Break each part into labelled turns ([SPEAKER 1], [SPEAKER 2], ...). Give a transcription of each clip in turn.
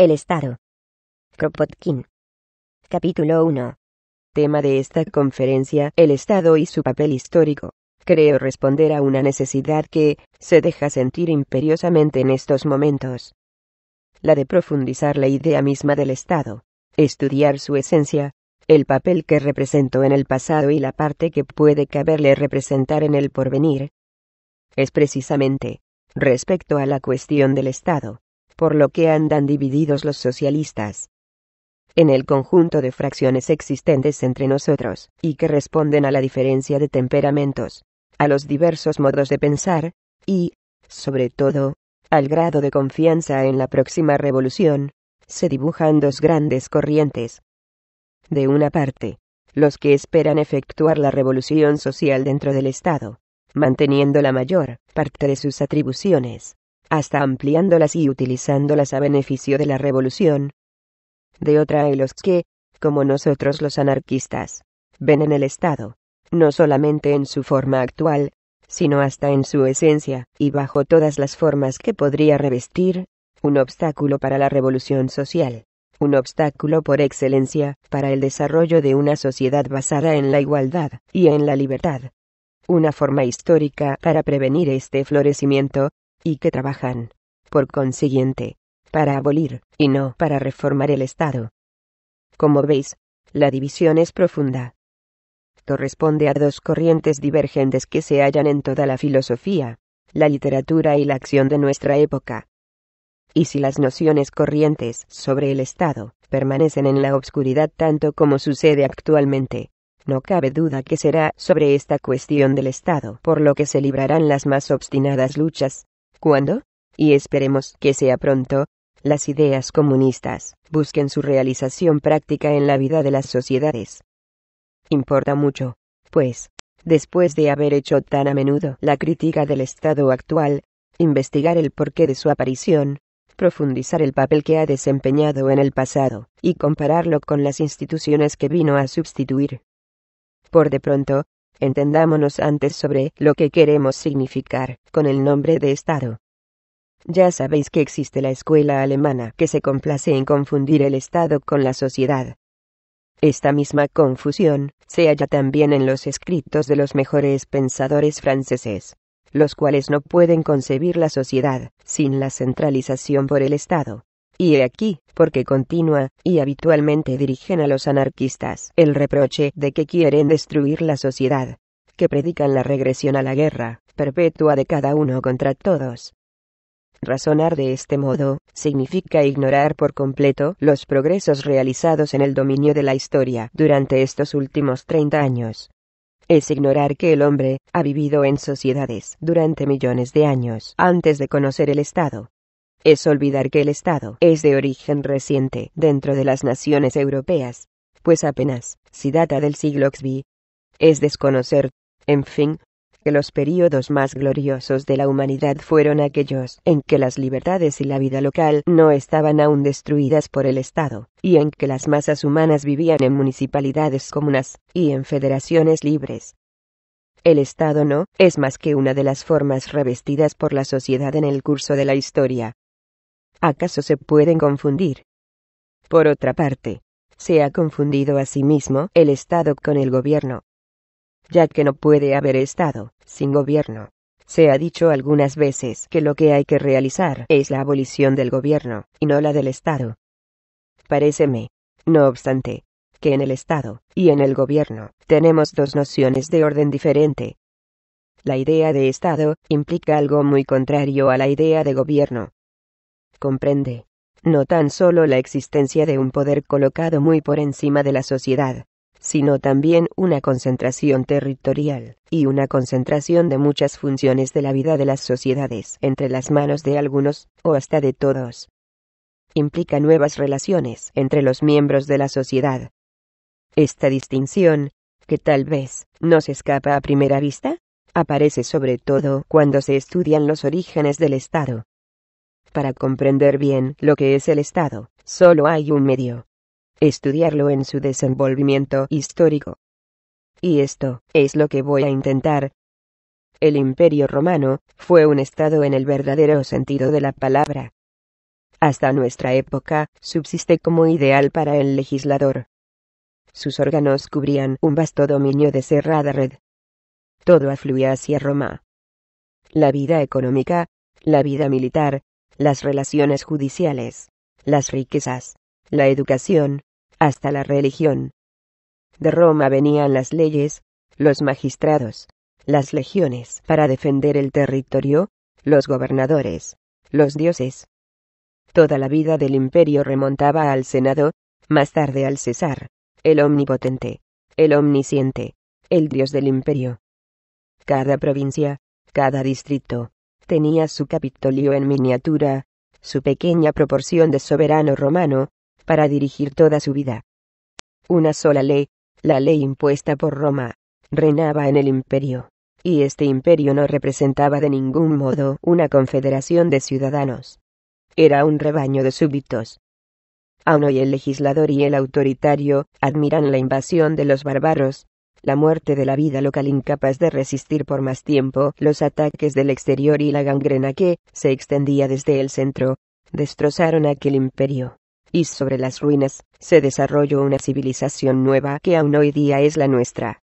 [SPEAKER 1] El Estado. Kropotkin. Capítulo 1. Tema de esta conferencia, el Estado y su papel histórico. Creo responder a una necesidad que se deja sentir imperiosamente en estos momentos. La de profundizar la idea misma del Estado, estudiar su esencia, el papel que representó en el pasado y la parte que puede caberle representar en el porvenir. Es precisamente, respecto a la cuestión del Estado, por lo que andan divididos los socialistas. En el conjunto de fracciones existentes entre nosotros, y que responden a la diferencia de temperamentos, a los diversos modos de pensar, y, sobre todo, al grado de confianza en la próxima revolución, se dibujan dos grandes corrientes. De una parte, los que esperan efectuar la revolución social dentro del Estado, manteniendo la mayor parte de sus atribuciones, hasta ampliándolas y utilizándolas a beneficio de la revolución. De otra hay los que, como nosotros los anarquistas, ven en el Estado, no solamente en su forma actual, sino hasta en su esencia, y bajo todas las formas que podría revestir, un obstáculo para la revolución social, un obstáculo por excelencia para el desarrollo de una sociedad basada en la igualdad y en la libertad. Una forma histórica para prevenir este florecimiento y que trabajan, por consiguiente, para abolir, y no para reformar el Estado. Como veis, la división es profunda. Corresponde a dos corrientes divergentes que se hallan en toda la filosofía, la literatura y la acción de nuestra época. Y si las nociones corrientes sobre el Estado permanecen en la obscuridad tanto como sucede actualmente, no cabe duda que será sobre esta cuestión del Estado por lo que se librarán las más obstinadas luchas, cuando, y esperemos que sea pronto, las ideas comunistas busquen su realización práctica en la vida de las sociedades. Importa mucho, pues, después de haber hecho tan a menudo la crítica del estado actual, investigar el porqué de su aparición, profundizar el papel que ha desempeñado en el pasado, y compararlo con las instituciones que vino a sustituir. Por de pronto, Entendámonos antes sobre lo que queremos significar con el nombre de Estado. Ya sabéis que existe la escuela alemana que se complace en confundir el Estado con la sociedad. Esta misma confusión se halla también en los escritos de los mejores pensadores franceses, los cuales no pueden concebir la sociedad sin la centralización por el Estado y he aquí, porque continúa, y habitualmente dirigen a los anarquistas el reproche de que quieren destruir la sociedad, que predican la regresión a la guerra, perpetua de cada uno contra todos. Razonar de este modo, significa ignorar por completo los progresos realizados en el dominio de la historia durante estos últimos 30 años. Es ignorar que el hombre ha vivido en sociedades durante millones de años antes de conocer el Estado es olvidar que el Estado es de origen reciente dentro de las naciones europeas, pues apenas, si data del siglo XVI, es desconocer, en fin, que los períodos más gloriosos de la humanidad fueron aquellos en que las libertades y la vida local no estaban aún destruidas por el Estado, y en que las masas humanas vivían en municipalidades comunas y en federaciones libres. El Estado no es más que una de las formas revestidas por la sociedad en el curso de la historia, ¿Acaso se pueden confundir? Por otra parte, se ha confundido a sí mismo el Estado con el gobierno, ya que no puede haber Estado sin gobierno. Se ha dicho algunas veces que lo que hay que realizar es la abolición del gobierno, y no la del Estado. Paréceme, no obstante, que en el Estado y en el gobierno tenemos dos nociones de orden diferente. La idea de Estado implica algo muy contrario a la idea de gobierno, comprende, no tan solo la existencia de un poder colocado muy por encima de la sociedad, sino también una concentración territorial y una concentración de muchas funciones de la vida de las sociedades entre las manos de algunos, o hasta de todos. Implica nuevas relaciones entre los miembros de la sociedad. Esta distinción, que tal vez no se escapa a primera vista, aparece sobre todo cuando se estudian los orígenes del Estado, para comprender bien lo que es el Estado, solo hay un medio. Estudiarlo en su desenvolvimiento histórico. Y esto, es lo que voy a intentar. El Imperio Romano, fue un Estado en el verdadero sentido de la palabra. Hasta nuestra época, subsiste como ideal para el legislador. Sus órganos cubrían un vasto dominio de cerrada red. Todo afluía hacia Roma. La vida económica, la vida militar, las relaciones judiciales, las riquezas, la educación, hasta la religión. De Roma venían las leyes, los magistrados, las legiones para defender el territorio, los gobernadores, los dioses. Toda la vida del imperio remontaba al Senado, más tarde al César, el omnipotente, el omnisciente, el dios del imperio. Cada provincia, cada distrito, tenía su capitolio en miniatura, su pequeña proporción de soberano romano, para dirigir toda su vida. Una sola ley, la ley impuesta por Roma, reinaba en el imperio, y este imperio no representaba de ningún modo una confederación de ciudadanos. Era un rebaño de súbditos. Aun hoy el legislador y el autoritario admiran la invasión de los bárbaros, la muerte de la vida local incapaz de resistir por más tiempo los ataques del exterior y la gangrena que se extendía desde el centro, destrozaron aquel imperio. Y sobre las ruinas, se desarrolló una civilización nueva que aún hoy día es la nuestra.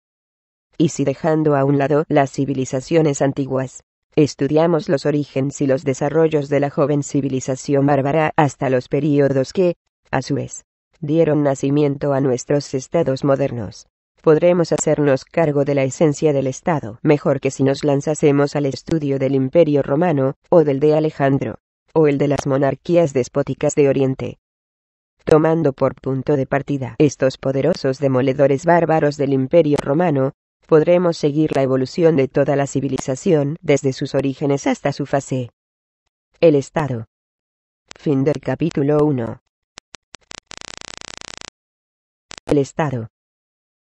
[SPEAKER 1] Y si dejando a un lado las civilizaciones antiguas, estudiamos los orígenes y los desarrollos de la joven civilización bárbara hasta los períodos que, a su vez, dieron nacimiento a nuestros estados modernos podremos hacernos cargo de la esencia del Estado, mejor que si nos lanzásemos al estudio del Imperio romano, o del de Alejandro, o el de las monarquías despóticas de Oriente. Tomando por punto de partida estos poderosos demoledores bárbaros del Imperio romano, podremos seguir la evolución de toda la civilización desde sus orígenes hasta su fase. El Estado. Fin del capítulo 1. El Estado.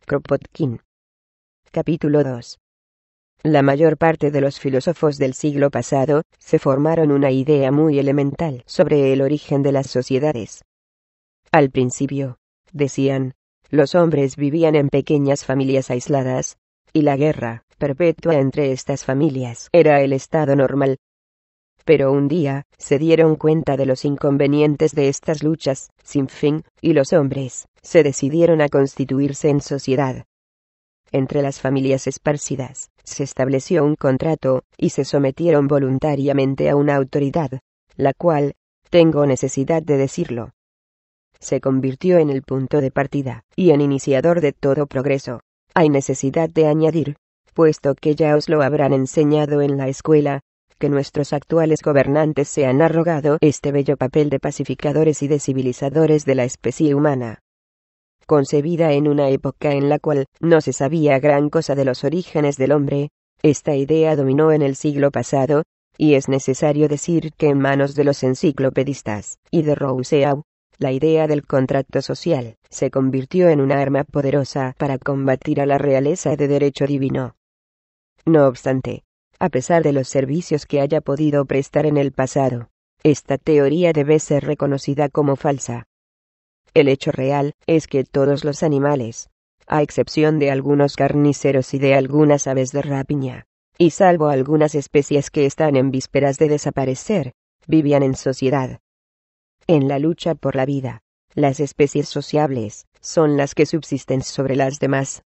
[SPEAKER 1] Kropotkin. Capítulo 2. La mayor parte de los filósofos del siglo pasado se formaron una idea muy elemental sobre el origen de las sociedades. Al principio, decían, los hombres vivían en pequeñas familias aisladas, y la guerra, perpetua entre estas familias, era el estado normal, pero un día, se dieron cuenta de los inconvenientes de estas luchas, sin fin, y los hombres, se decidieron a constituirse en sociedad. Entre las familias esparcidas, se estableció un contrato, y se sometieron voluntariamente a una autoridad, la cual, tengo necesidad de decirlo, se convirtió en el punto de partida, y en iniciador de todo progreso. Hay necesidad de añadir, puesto que ya os lo habrán enseñado en la escuela, que nuestros actuales gobernantes se han arrogado este bello papel de pacificadores y de civilizadores de la especie humana. Concebida en una época en la cual no se sabía gran cosa de los orígenes del hombre, esta idea dominó en el siglo pasado, y es necesario decir que en manos de los enciclopedistas y de Rousseau, la idea del contrato social se convirtió en una arma poderosa para combatir a la realeza de derecho divino. No obstante, a pesar de los servicios que haya podido prestar en el pasado. Esta teoría debe ser reconocida como falsa. El hecho real es que todos los animales, a excepción de algunos carniceros y de algunas aves de rapiña, y salvo algunas especies que están en vísperas de desaparecer, vivían en sociedad. En la lucha por la vida, las especies sociables son las que subsisten sobre las demás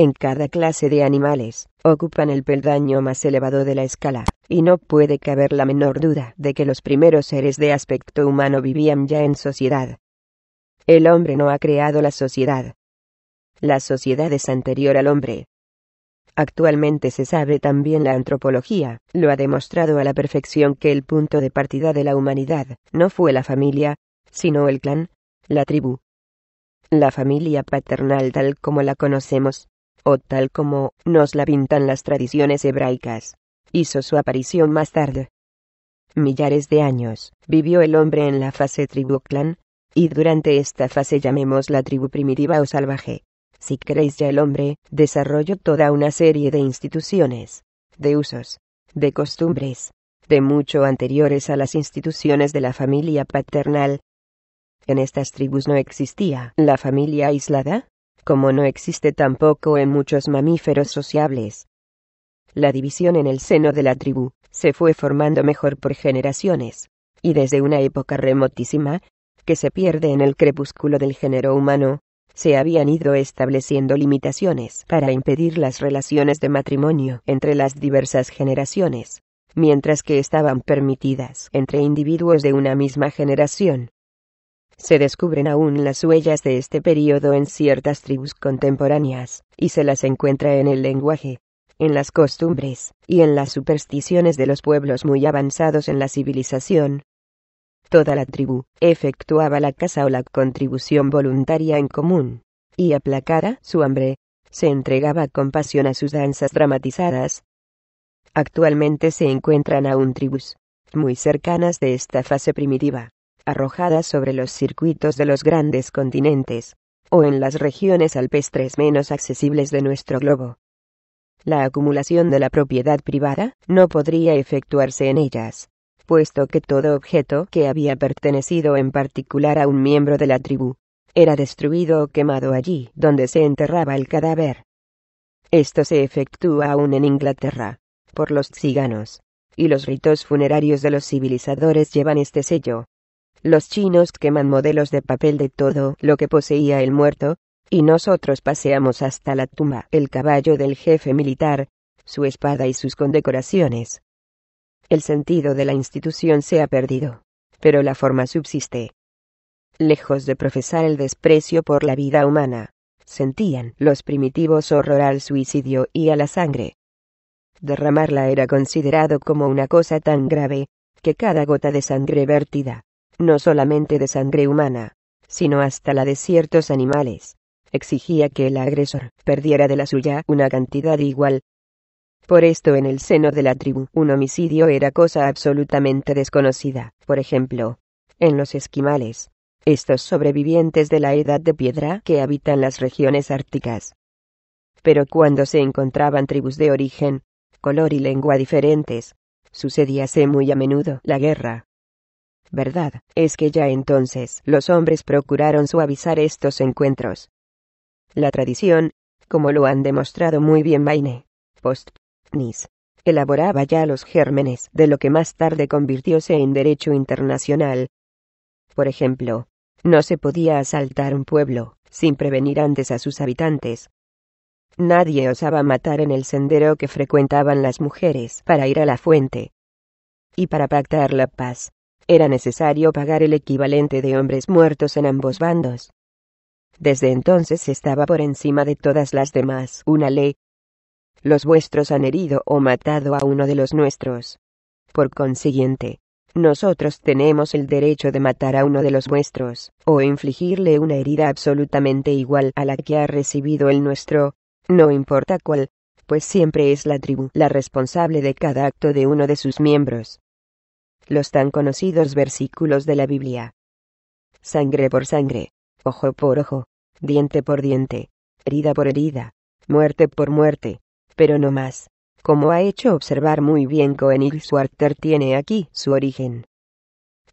[SPEAKER 1] en cada clase de animales, ocupan el peldaño más elevado de la escala, y no puede caber la menor duda de que los primeros seres de aspecto humano vivían ya en sociedad. El hombre no ha creado la sociedad. La sociedad es anterior al hombre. Actualmente se sabe también la antropología, lo ha demostrado a la perfección que el punto de partida de la humanidad no fue la familia, sino el clan, la tribu. La familia paternal tal como la conocemos, o tal como nos la pintan las tradiciones hebraicas, hizo su aparición más tarde. Millares de años vivió el hombre en la fase tribu clan, y durante esta fase llamemos la tribu primitiva o salvaje. Si queréis ya el hombre, desarrolló toda una serie de instituciones, de usos, de costumbres, de mucho anteriores a las instituciones de la familia paternal. En estas tribus no existía la familia aislada, como no existe tampoco en muchos mamíferos sociables. La división en el seno de la tribu se fue formando mejor por generaciones, y desde una época remotísima, que se pierde en el crepúsculo del género humano, se habían ido estableciendo limitaciones para impedir las relaciones de matrimonio entre las diversas generaciones, mientras que estaban permitidas entre individuos de una misma generación se descubren aún las huellas de este período en ciertas tribus contemporáneas, y se las encuentra en el lenguaje, en las costumbres, y en las supersticiones de los pueblos muy avanzados en la civilización. Toda la tribu efectuaba la caza o la contribución voluntaria en común, y aplacara su hambre, se entregaba con pasión a sus danzas dramatizadas. Actualmente se encuentran aún tribus muy cercanas de esta fase primitiva, arrojadas sobre los circuitos de los grandes continentes, o en las regiones alpestres menos accesibles de nuestro globo. La acumulación de la propiedad privada no podría efectuarse en ellas, puesto que todo objeto que había pertenecido en particular a un miembro de la tribu, era destruido o quemado allí donde se enterraba el cadáver. Esto se efectúa aún en Inglaterra, por los ciganos, y los ritos funerarios de los civilizadores llevan este sello. Los chinos queman modelos de papel de todo lo que poseía el muerto, y nosotros paseamos hasta la tumba el caballo del jefe militar, su espada y sus condecoraciones. El sentido de la institución se ha perdido, pero la forma subsiste. Lejos de profesar el desprecio por la vida humana, sentían los primitivos horror al suicidio y a la sangre. Derramarla era considerado como una cosa tan grave, que cada gota de sangre vertida no solamente de sangre humana, sino hasta la de ciertos animales, exigía que el agresor perdiera de la suya una cantidad igual. Por esto en el seno de la tribu un homicidio era cosa absolutamente desconocida, por ejemplo, en los esquimales, estos sobrevivientes de la edad de piedra que habitan las regiones árticas. Pero cuando se encontraban tribus de origen, color y lengua diferentes, sucedíase muy a menudo la guerra verdad es que ya entonces los hombres procuraron suavizar estos encuentros. La tradición, como lo han demostrado muy bien Maine, post elaboraba ya los gérmenes de lo que más tarde convirtióse en derecho internacional. Por ejemplo, no se podía asaltar un pueblo sin prevenir antes a sus habitantes. Nadie osaba matar en el sendero que frecuentaban las mujeres para ir a la fuente y para pactar la paz era necesario pagar el equivalente de hombres muertos en ambos bandos. Desde entonces estaba por encima de todas las demás una ley. Los vuestros han herido o matado a uno de los nuestros. Por consiguiente, nosotros tenemos el derecho de matar a uno de los vuestros, o infligirle una herida absolutamente igual a la que ha recibido el nuestro, no importa cuál, pues siempre es la tribu la responsable de cada acto de uno de sus miembros los tan conocidos versículos de la Biblia. Sangre por sangre, ojo por ojo, diente por diente, herida por herida, muerte por muerte, pero no más. Como ha hecho observar muy bien cohen Swarter tiene aquí su origen.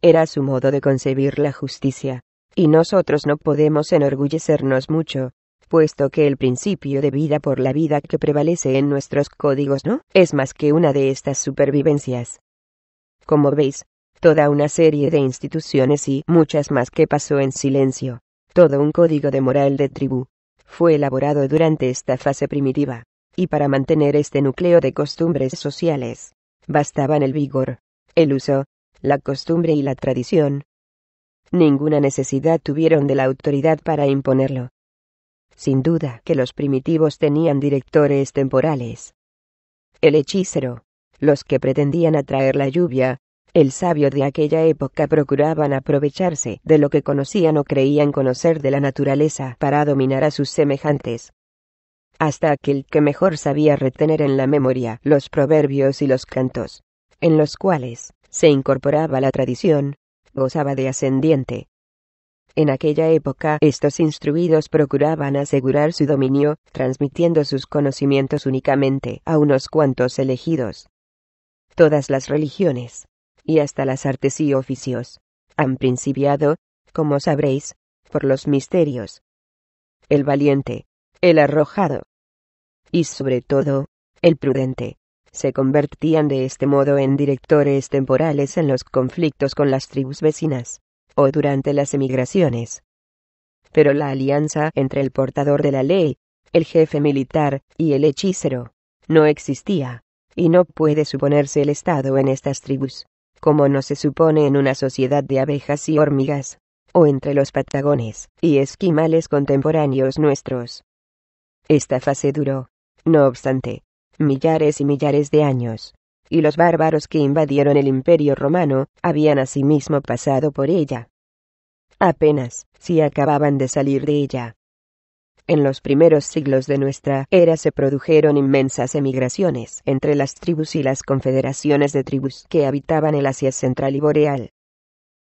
[SPEAKER 1] Era su modo de concebir la justicia, y nosotros no podemos enorgullecernos mucho, puesto que el principio de vida por la vida que prevalece en nuestros códigos no es más que una de estas supervivencias como veis, toda una serie de instituciones y muchas más que pasó en silencio, todo un código de moral de tribu, fue elaborado durante esta fase primitiva, y para mantener este núcleo de costumbres sociales, bastaban el vigor, el uso, la costumbre y la tradición. Ninguna necesidad tuvieron de la autoridad para imponerlo. Sin duda que los primitivos tenían directores temporales. El hechicero, los que pretendían atraer la lluvia, el sabio de aquella época procuraban aprovecharse de lo que conocían o creían conocer de la naturaleza para dominar a sus semejantes. Hasta aquel que mejor sabía retener en la memoria los proverbios y los cantos, en los cuales se incorporaba la tradición, gozaba de ascendiente. En aquella época estos instruidos procuraban asegurar su dominio, transmitiendo sus conocimientos únicamente a unos cuantos elegidos todas las religiones, y hasta las artes y oficios, han principiado, como sabréis, por los misterios. El valiente, el arrojado, y sobre todo, el prudente, se convertían de este modo en directores temporales en los conflictos con las tribus vecinas, o durante las emigraciones. Pero la alianza entre el portador de la ley, el jefe militar y el hechicero, no existía y no puede suponerse el estado en estas tribus, como no se supone en una sociedad de abejas y hormigas, o entre los patagones y esquimales contemporáneos nuestros. Esta fase duró, no obstante, millares y millares de años, y los bárbaros que invadieron el imperio romano habían asimismo pasado por ella. Apenas, si acababan de salir de ella, en los primeros siglos de nuestra era se produjeron inmensas emigraciones entre las tribus y las confederaciones de tribus que habitaban el Asia central y boreal.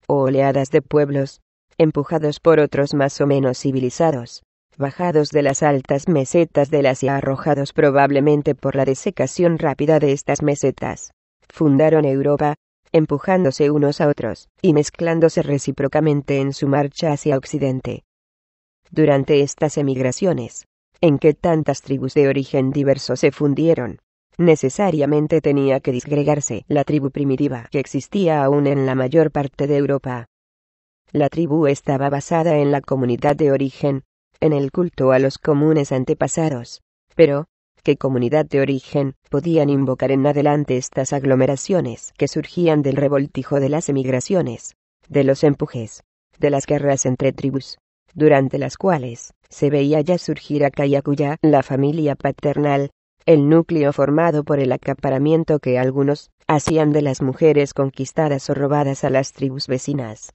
[SPEAKER 1] O oleadas de pueblos, empujados por otros más o menos civilizados, bajados de las altas mesetas del Asia arrojados probablemente por la desecación rápida de estas mesetas. Fundaron Europa, empujándose unos a otros, y mezclándose recíprocamente en su marcha hacia Occidente. Durante estas emigraciones, en que tantas tribus de origen diverso se fundieron, necesariamente tenía que disgregarse la tribu primitiva que existía aún en la mayor parte de Europa. La tribu estaba basada en la comunidad de origen, en el culto a los comunes antepasados, pero, ¿qué comunidad de origen podían invocar en adelante estas aglomeraciones que surgían del revoltijo de las emigraciones, de los empujes, de las guerras entre tribus, durante las cuales se veía ya surgir a y la familia paternal, el núcleo formado por el acaparamiento que algunos hacían de las mujeres conquistadas o robadas a las tribus vecinas.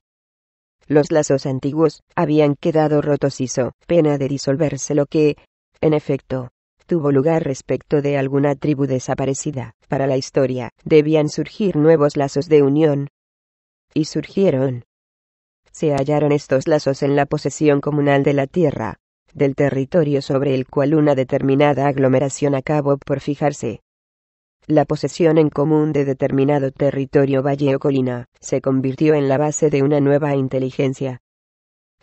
[SPEAKER 1] Los lazos antiguos habían quedado rotos y pena de disolverse lo que, en efecto, tuvo lugar respecto de alguna tribu desaparecida. Para la historia, debían surgir nuevos lazos de unión. Y surgieron, se hallaron estos lazos en la posesión comunal de la tierra, del territorio sobre el cual una determinada aglomeración acabó por fijarse. La posesión en común de determinado territorio valle o colina se convirtió en la base de una nueva inteligencia.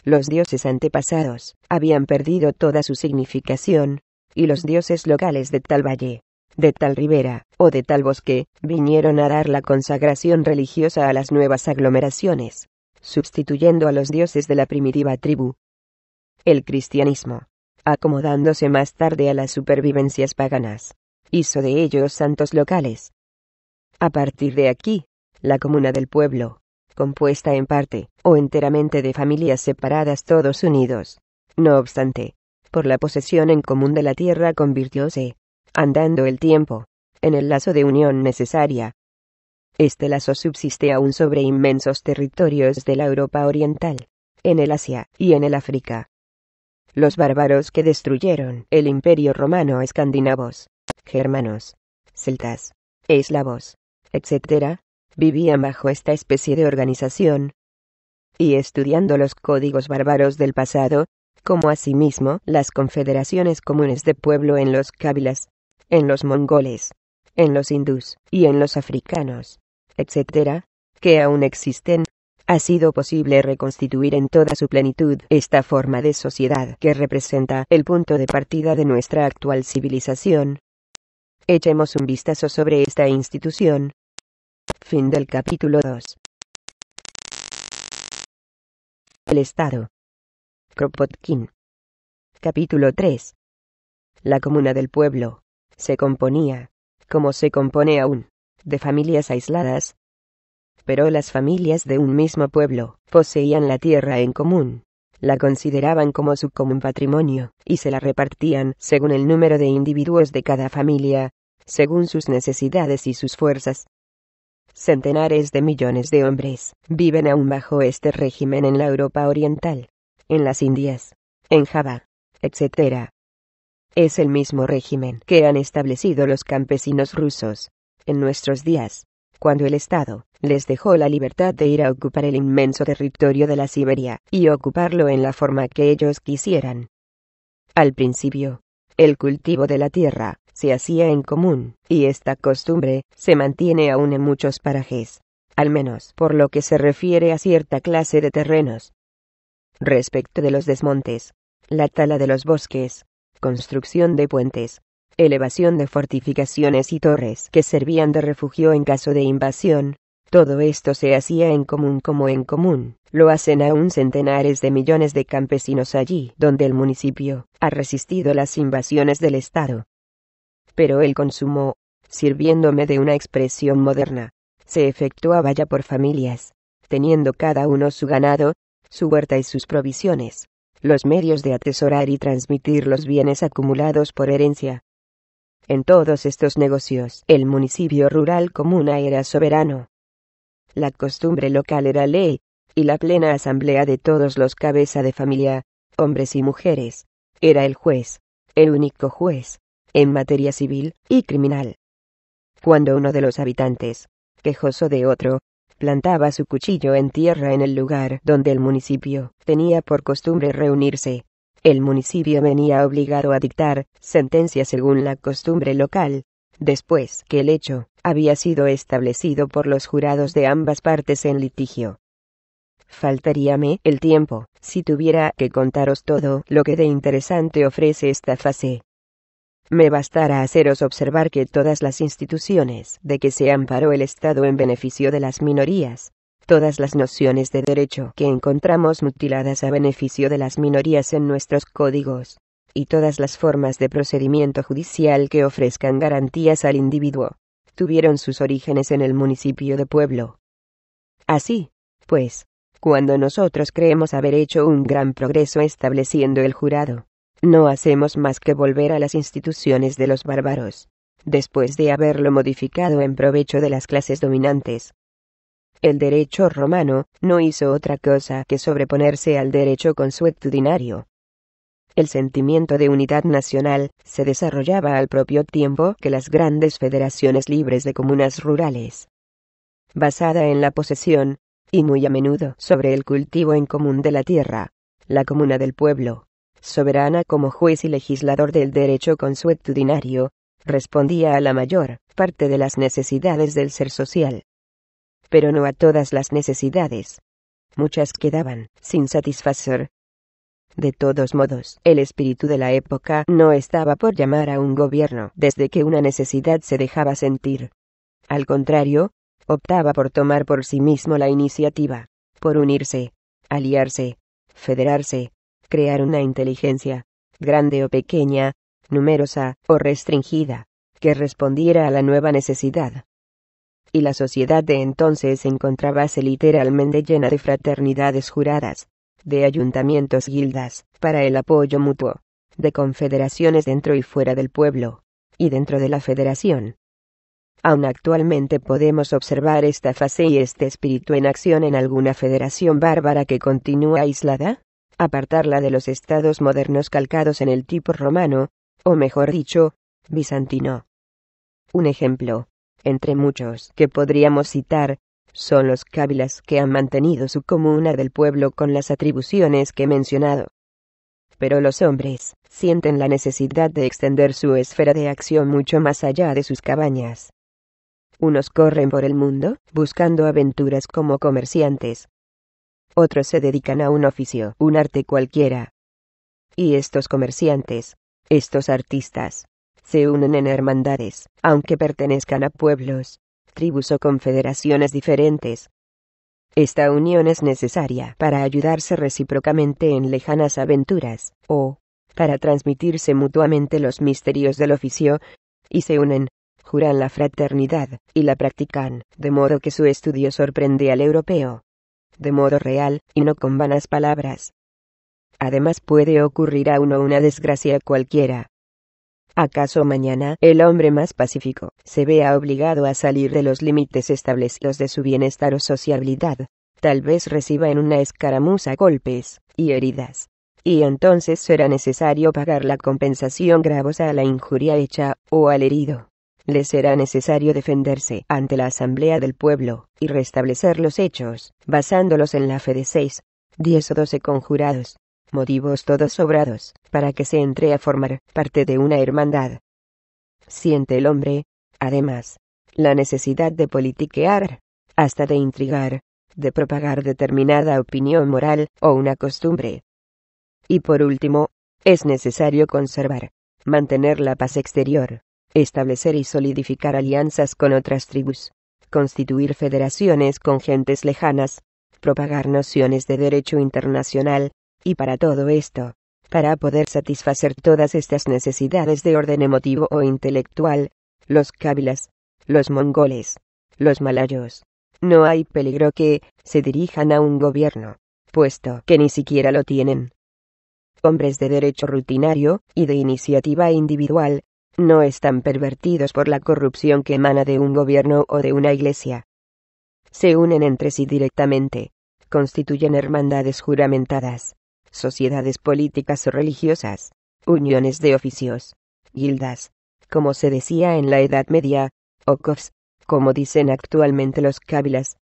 [SPEAKER 1] Los dioses antepasados habían perdido toda su significación, y los dioses locales de tal valle, de tal ribera, o de tal bosque, vinieron a dar la consagración religiosa a las nuevas aglomeraciones, sustituyendo a los dioses de la primitiva tribu. El cristianismo, acomodándose más tarde a las supervivencias paganas, hizo de ellos santos locales. A partir de aquí, la comuna del pueblo, compuesta en parte o enteramente de familias separadas todos unidos, no obstante, por la posesión en común de la tierra convirtióse, andando el tiempo, en el lazo de unión necesaria, este lazo subsiste aún sobre inmensos territorios de la Europa oriental, en el Asia y en el África. Los bárbaros que destruyeron el imperio romano escandinavos, germanos, celtas, eslavos, etc., vivían bajo esta especie de organización. Y estudiando los códigos bárbaros del pasado, como asimismo las confederaciones comunes de pueblo en los cábilas, en los mongoles, en los hindús y en los africanos, etc., que aún existen, ha sido posible reconstituir en toda su plenitud esta forma de sociedad que representa el punto de partida de nuestra actual civilización. Echemos un vistazo sobre esta institución. Fin del capítulo 2. El Estado. Kropotkin. Capítulo 3. La comuna del pueblo. Se componía, como se compone aún, de familias aisladas. Pero las familias de un mismo pueblo poseían la tierra en común, la consideraban como su común patrimonio, y se la repartían según el número de individuos de cada familia, según sus necesidades y sus fuerzas. Centenares de millones de hombres viven aún bajo este régimen en la Europa Oriental, en las Indias, en Java, etc. Es el mismo régimen que han establecido los campesinos rusos, en nuestros días, cuando el Estado les dejó la libertad de ir a ocupar el inmenso territorio de la Siberia y ocuparlo en la forma que ellos quisieran. Al principio, el cultivo de la tierra se hacía en común, y esta costumbre se mantiene aún en muchos parajes, al menos por lo que se refiere a cierta clase de terrenos. Respecto de los desmontes, la tala de los bosques, construcción de puentes, elevación de fortificaciones y torres que servían de refugio en caso de invasión. Todo esto se hacía en común como en común, lo hacen aún centenares de millones de campesinos allí donde el municipio ha resistido las invasiones del Estado. Pero el consumo, sirviéndome de una expresión moderna, se efectuaba ya por familias, teniendo cada uno su ganado, su huerta y sus provisiones, los medios de atesorar y transmitir los bienes acumulados por herencia, en todos estos negocios, el municipio rural comuna era soberano. La costumbre local era ley, y la plena asamblea de todos los cabeza de familia, hombres y mujeres, era el juez, el único juez, en materia civil y criminal. Cuando uno de los habitantes, quejoso de otro, plantaba su cuchillo en tierra en el lugar donde el municipio tenía por costumbre reunirse, el municipio venía obligado a dictar sentencia según la costumbre local, después que el hecho había sido establecido por los jurados de ambas partes en litigio. Faltaríame el tiempo si tuviera que contaros todo lo que de interesante ofrece esta fase. Me bastará haceros observar que todas las instituciones de que se amparó el Estado en beneficio de las minorías, todas las nociones de derecho que encontramos mutiladas a beneficio de las minorías en nuestros códigos, y todas las formas de procedimiento judicial que ofrezcan garantías al individuo, tuvieron sus orígenes en el municipio de Pueblo. Así, pues, cuando nosotros creemos haber hecho un gran progreso estableciendo el jurado, no hacemos más que volver a las instituciones de los bárbaros, después de haberlo modificado en provecho de las clases dominantes, el derecho romano, no hizo otra cosa que sobreponerse al derecho consuetudinario. El sentimiento de unidad nacional se desarrollaba al propio tiempo que las grandes federaciones libres de comunas rurales. Basada en la posesión, y muy a menudo sobre el cultivo en común de la tierra, la comuna del pueblo, soberana como juez y legislador del derecho consuetudinario, respondía a la mayor parte de las necesidades del ser social pero no a todas las necesidades. Muchas quedaban sin satisfacer. De todos modos, el espíritu de la época no estaba por llamar a un gobierno desde que una necesidad se dejaba sentir. Al contrario, optaba por tomar por sí mismo la iniciativa, por unirse, aliarse, federarse, crear una inteligencia, grande o pequeña, numerosa o restringida, que respondiera a la nueva necesidad y la sociedad de entonces se literalmente llena de fraternidades juradas, de ayuntamientos guildas, para el apoyo mutuo, de confederaciones dentro y fuera del pueblo, y dentro de la federación. Aún actualmente podemos observar esta fase y este espíritu en acción en alguna federación bárbara que continúa aislada, apartarla de los estados modernos calcados en el tipo romano, o mejor dicho, bizantino. Un ejemplo. Entre muchos que podríamos citar, son los cávilas que han mantenido su comuna del pueblo con las atribuciones que he mencionado. Pero los hombres sienten la necesidad de extender su esfera de acción mucho más allá de sus cabañas. Unos corren por el mundo, buscando aventuras como comerciantes. Otros se dedican a un oficio, un arte cualquiera. Y estos comerciantes, estos artistas, se unen en hermandades, aunque pertenezcan a pueblos, tribus o confederaciones diferentes. Esta unión es necesaria para ayudarse recíprocamente en lejanas aventuras, o para transmitirse mutuamente los misterios del oficio, y se unen, juran la fraternidad, y la practican, de modo que su estudio sorprende al europeo, de modo real, y no con vanas palabras. Además puede ocurrir a uno una desgracia cualquiera, ¿Acaso mañana el hombre más pacífico se vea obligado a salir de los límites establecidos de su bienestar o sociabilidad? Tal vez reciba en una escaramuza golpes y heridas. Y entonces será necesario pagar la compensación gravosa a la injuria hecha o al herido. Le será necesario defenderse ante la Asamblea del Pueblo y restablecer los hechos, basándolos en la fe de seis, diez o doce conjurados motivos todos sobrados, para que se entre a formar parte de una hermandad. Siente el hombre, además, la necesidad de politiquear, hasta de intrigar, de propagar determinada opinión moral o una costumbre. Y por último, es necesario conservar, mantener la paz exterior, establecer y solidificar alianzas con otras tribus, constituir federaciones con gentes lejanas, propagar nociones de derecho internacional, y para todo esto, para poder satisfacer todas estas necesidades de orden emotivo o intelectual, los cábilas, los mongoles, los malayos, no hay peligro que se dirijan a un gobierno, puesto que ni siquiera lo tienen. Hombres de derecho rutinario y de iniciativa individual, no están pervertidos por la corrupción que emana de un gobierno o de una iglesia. Se unen entre sí directamente, constituyen hermandades juramentadas, sociedades políticas o religiosas, uniones de oficios, guildas, como se decía en la Edad Media, o cofs, como dicen actualmente los cábilas.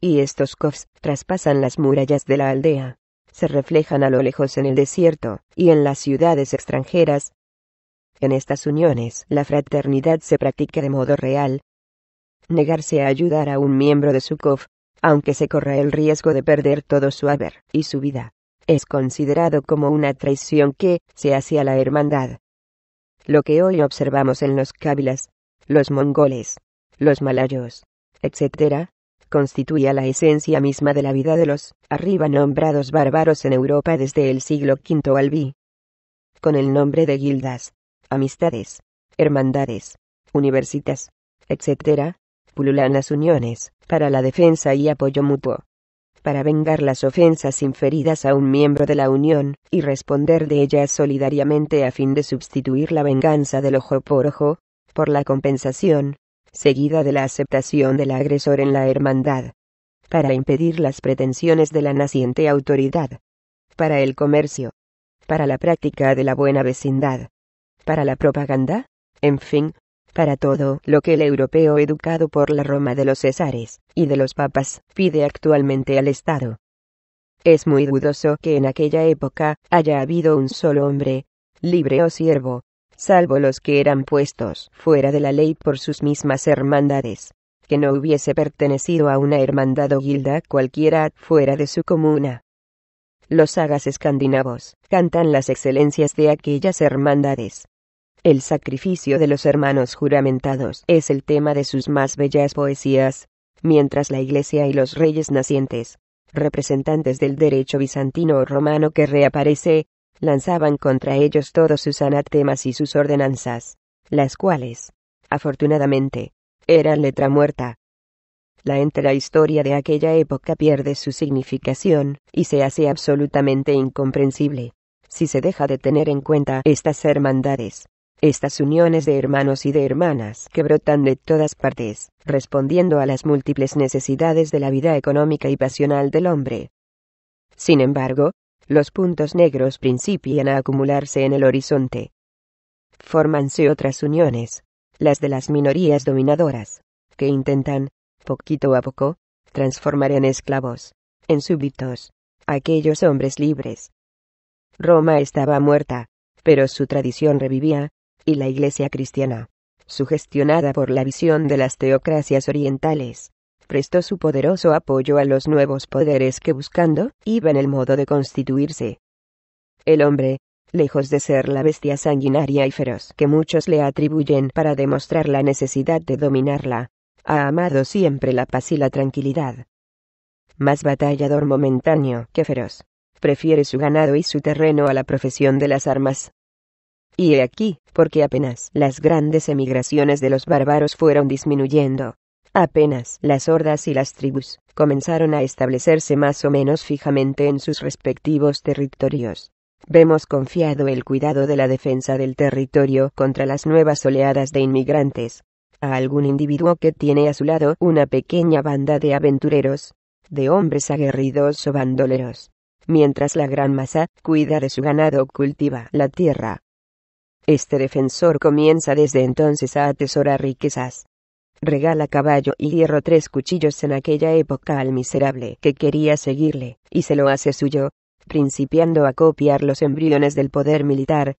[SPEAKER 1] Y estos cofs traspasan las murallas de la aldea, se reflejan a lo lejos en el desierto y en las ciudades extranjeras. En estas uniones la fraternidad se practica de modo real. Negarse a ayudar a un miembro de su cof, aunque se corra el riesgo de perder todo su haber y su vida, es considerado como una traición que se hace a la hermandad. Lo que hoy observamos en los cábilas, los mongoles, los malayos, etc., constituía la esencia misma de la vida de los arriba nombrados bárbaros en Europa desde el siglo V al VI. Con el nombre de guildas, amistades, hermandades, universitas, etc., pululan las uniones, para la defensa y apoyo mutuo para vengar las ofensas inferidas a un miembro de la Unión, y responder de ellas solidariamente a fin de sustituir la venganza del ojo por ojo, por la compensación, seguida de la aceptación del agresor en la hermandad. Para impedir las pretensiones de la naciente autoridad. Para el comercio. Para la práctica de la buena vecindad. Para la propaganda. En fin, para todo lo que el europeo educado por la Roma de los Césares y de los papas, pide actualmente al Estado. Es muy dudoso que en aquella época haya habido un solo hombre, libre o siervo, salvo los que eran puestos fuera de la ley por sus mismas hermandades, que no hubiese pertenecido a una hermandad o guilda cualquiera fuera de su comuna. Los sagas escandinavos cantan las excelencias de aquellas hermandades. El sacrificio de los hermanos juramentados es el tema de sus más bellas poesías, mientras la Iglesia y los reyes nacientes, representantes del derecho bizantino o romano que reaparece, lanzaban contra ellos todos sus anatemas y sus ordenanzas, las cuales, afortunadamente, eran letra muerta. La entera historia de aquella época pierde su significación, y se hace absolutamente incomprensible, si se deja de tener en cuenta estas hermandades estas uniones de hermanos y de hermanas que brotan de todas partes, respondiendo a las múltiples necesidades de la vida económica y pasional del hombre. Sin embargo, los puntos negros principian a acumularse en el horizonte. Fórmanse otras uniones, las de las minorías dominadoras, que intentan, poquito a poco, transformar en esclavos, en súbditos, aquellos hombres libres. Roma estaba muerta, pero su tradición revivía, y la Iglesia cristiana, sugestionada por la visión de las teocracias orientales, prestó su poderoso apoyo a los nuevos poderes que buscando iban el modo de constituirse. El hombre, lejos de ser la bestia sanguinaria y feroz que muchos le atribuyen para demostrar la necesidad de dominarla, ha amado siempre la paz y la tranquilidad. Más batallador momentáneo que feroz, prefiere su ganado y su terreno a la profesión de las armas, y he aquí, porque apenas las grandes emigraciones de los bárbaros fueron disminuyendo, apenas las hordas y las tribus comenzaron a establecerse más o menos fijamente en sus respectivos territorios. Vemos confiado el cuidado de la defensa del territorio contra las nuevas oleadas de inmigrantes, a algún individuo que tiene a su lado una pequeña banda de aventureros, de hombres aguerridos o bandoleros. Mientras la gran masa cuida de su ganado cultiva la tierra, este defensor comienza desde entonces a atesorar riquezas. Regala caballo y hierro tres cuchillos en aquella época al miserable que quería seguirle, y se lo hace suyo, principiando a copiar los embriones del poder militar.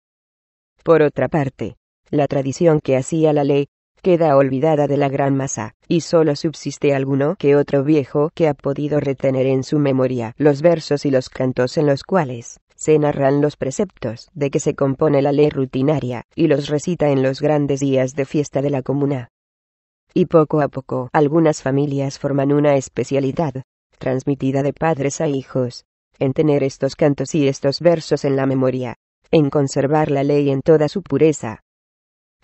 [SPEAKER 1] Por otra parte, la tradición que hacía la ley, queda olvidada de la gran masa, y solo subsiste alguno que otro viejo que ha podido retener en su memoria los versos y los cantos en los cuales se narran los preceptos de que se compone la ley rutinaria y los recita en los grandes días de fiesta de la comuna. Y poco a poco algunas familias forman una especialidad, transmitida de padres a hijos, en tener estos cantos y estos versos en la memoria, en conservar la ley en toda su pureza.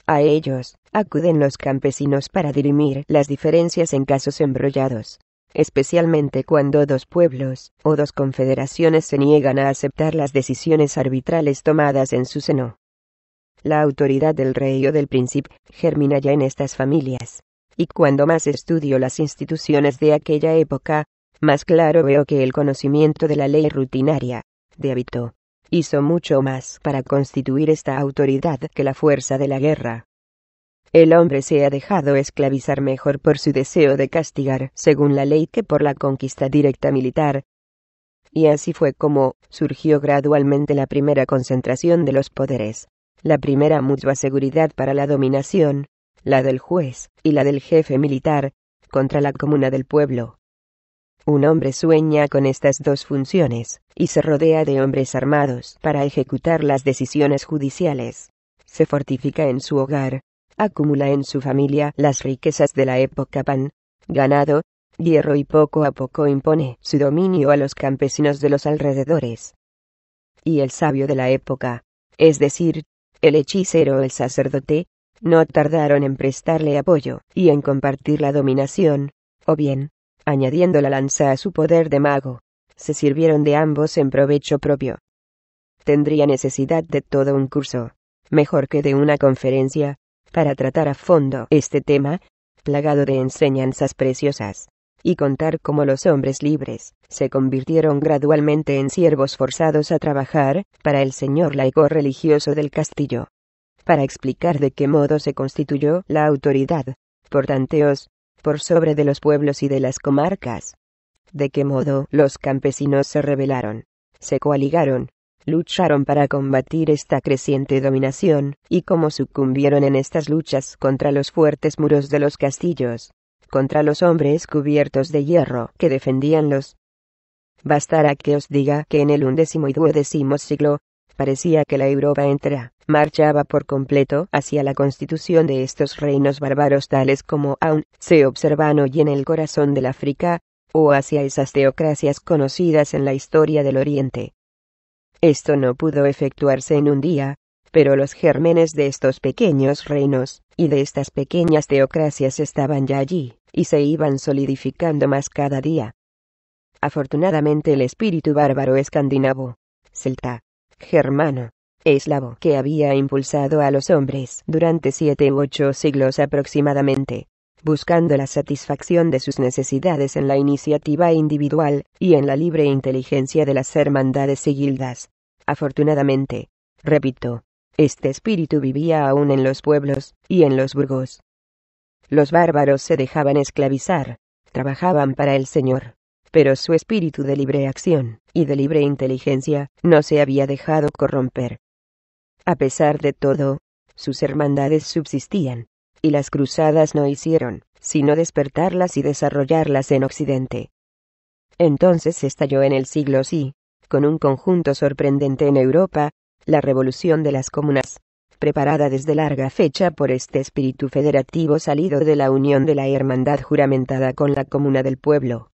[SPEAKER 1] A ellos acuden los campesinos para dirimir las diferencias en casos embrollados, especialmente cuando dos pueblos o dos confederaciones se niegan a aceptar las decisiones arbitrales tomadas en su seno. La autoridad del rey o del príncipe germina ya en estas familias, y cuando más estudio las instituciones de aquella época, más claro veo que el conocimiento de la ley rutinaria, de hábito, hizo mucho más para constituir esta autoridad que la fuerza de la guerra, el hombre se ha dejado esclavizar mejor por su deseo de castigar, según la ley, que por la conquista directa militar. Y así fue como surgió gradualmente la primera concentración de los poderes, la primera mutua seguridad para la dominación, la del juez y la del jefe militar, contra la comuna del pueblo. Un hombre sueña con estas dos funciones, y se rodea de hombres armados para ejecutar las decisiones judiciales. Se fortifica en su hogar, acumula en su familia las riquezas de la época pan, ganado, hierro y poco a poco impone su dominio a los campesinos de los alrededores. Y el sabio de la época, es decir, el hechicero o el sacerdote, no tardaron en prestarle apoyo y en compartir la dominación, o bien, añadiendo la lanza a su poder de mago, se sirvieron de ambos en provecho propio. Tendría necesidad de todo un curso, mejor que de una conferencia, para tratar a fondo este tema, plagado de enseñanzas preciosas, y contar cómo los hombres libres se convirtieron gradualmente en siervos forzados a trabajar para el señor laico religioso del castillo, para explicar de qué modo se constituyó la autoridad, por tanteos, por sobre de los pueblos y de las comarcas, de qué modo los campesinos se rebelaron, se coaligaron, lucharon para combatir esta creciente dominación, y cómo sucumbieron en estas luchas contra los fuertes muros de los castillos, contra los hombres cubiertos de hierro que defendíanlos. Bastará que os diga que en el undécimo y duodécimo siglo, parecía que la Europa entera, marchaba por completo hacia la constitución de estos reinos bárbaros tales como aún se observan hoy en el corazón del África, o hacia esas teocracias conocidas en la historia del Oriente, esto no pudo efectuarse en un día, pero los gérmenes de estos pequeños reinos, y de estas pequeñas teocracias estaban ya allí, y se iban solidificando más cada día. Afortunadamente el espíritu bárbaro escandinavo, celta, germano, eslavo que había impulsado a los hombres durante siete u ocho siglos aproximadamente, buscando la satisfacción de sus necesidades en la iniciativa individual y en la libre inteligencia de las hermandades y guildas, Afortunadamente, repito, este espíritu vivía aún en los pueblos y en los burgos. Los bárbaros se dejaban esclavizar, trabajaban para el Señor, pero su espíritu de libre acción y de libre inteligencia no se había dejado corromper. A pesar de todo, sus hermandades subsistían, y las cruzadas no hicieron, sino despertarlas y desarrollarlas en Occidente. Entonces estalló en el siglo XI con un conjunto sorprendente en Europa, la revolución de las comunas, preparada desde larga fecha por este espíritu federativo salido de la unión de la hermandad juramentada con la comuna del pueblo.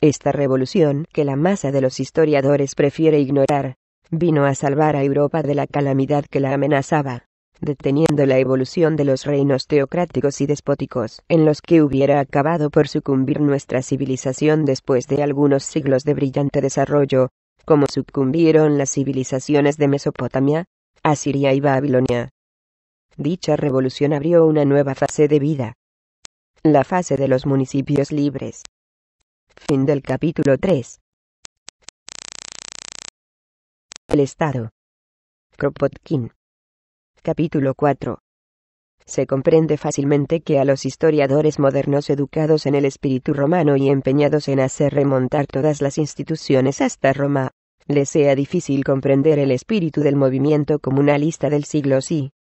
[SPEAKER 1] Esta revolución, que la masa de los historiadores prefiere ignorar, vino a salvar a Europa de la calamidad que la amenazaba, deteniendo la evolución de los reinos teocráticos y despóticos en los que hubiera acabado por sucumbir nuestra civilización después de algunos siglos de brillante desarrollo, como sucumbieron las civilizaciones de Mesopotamia, Asiria y Babilonia. Dicha revolución abrió una nueva fase de vida. La fase de los municipios libres. Fin del capítulo 3. El Estado. Kropotkin. Capítulo 4. Se comprende fácilmente que a los historiadores modernos educados en el espíritu romano y empeñados en hacer remontar todas las instituciones hasta Roma, le sea difícil comprender el espíritu del movimiento comunalista del siglo XI.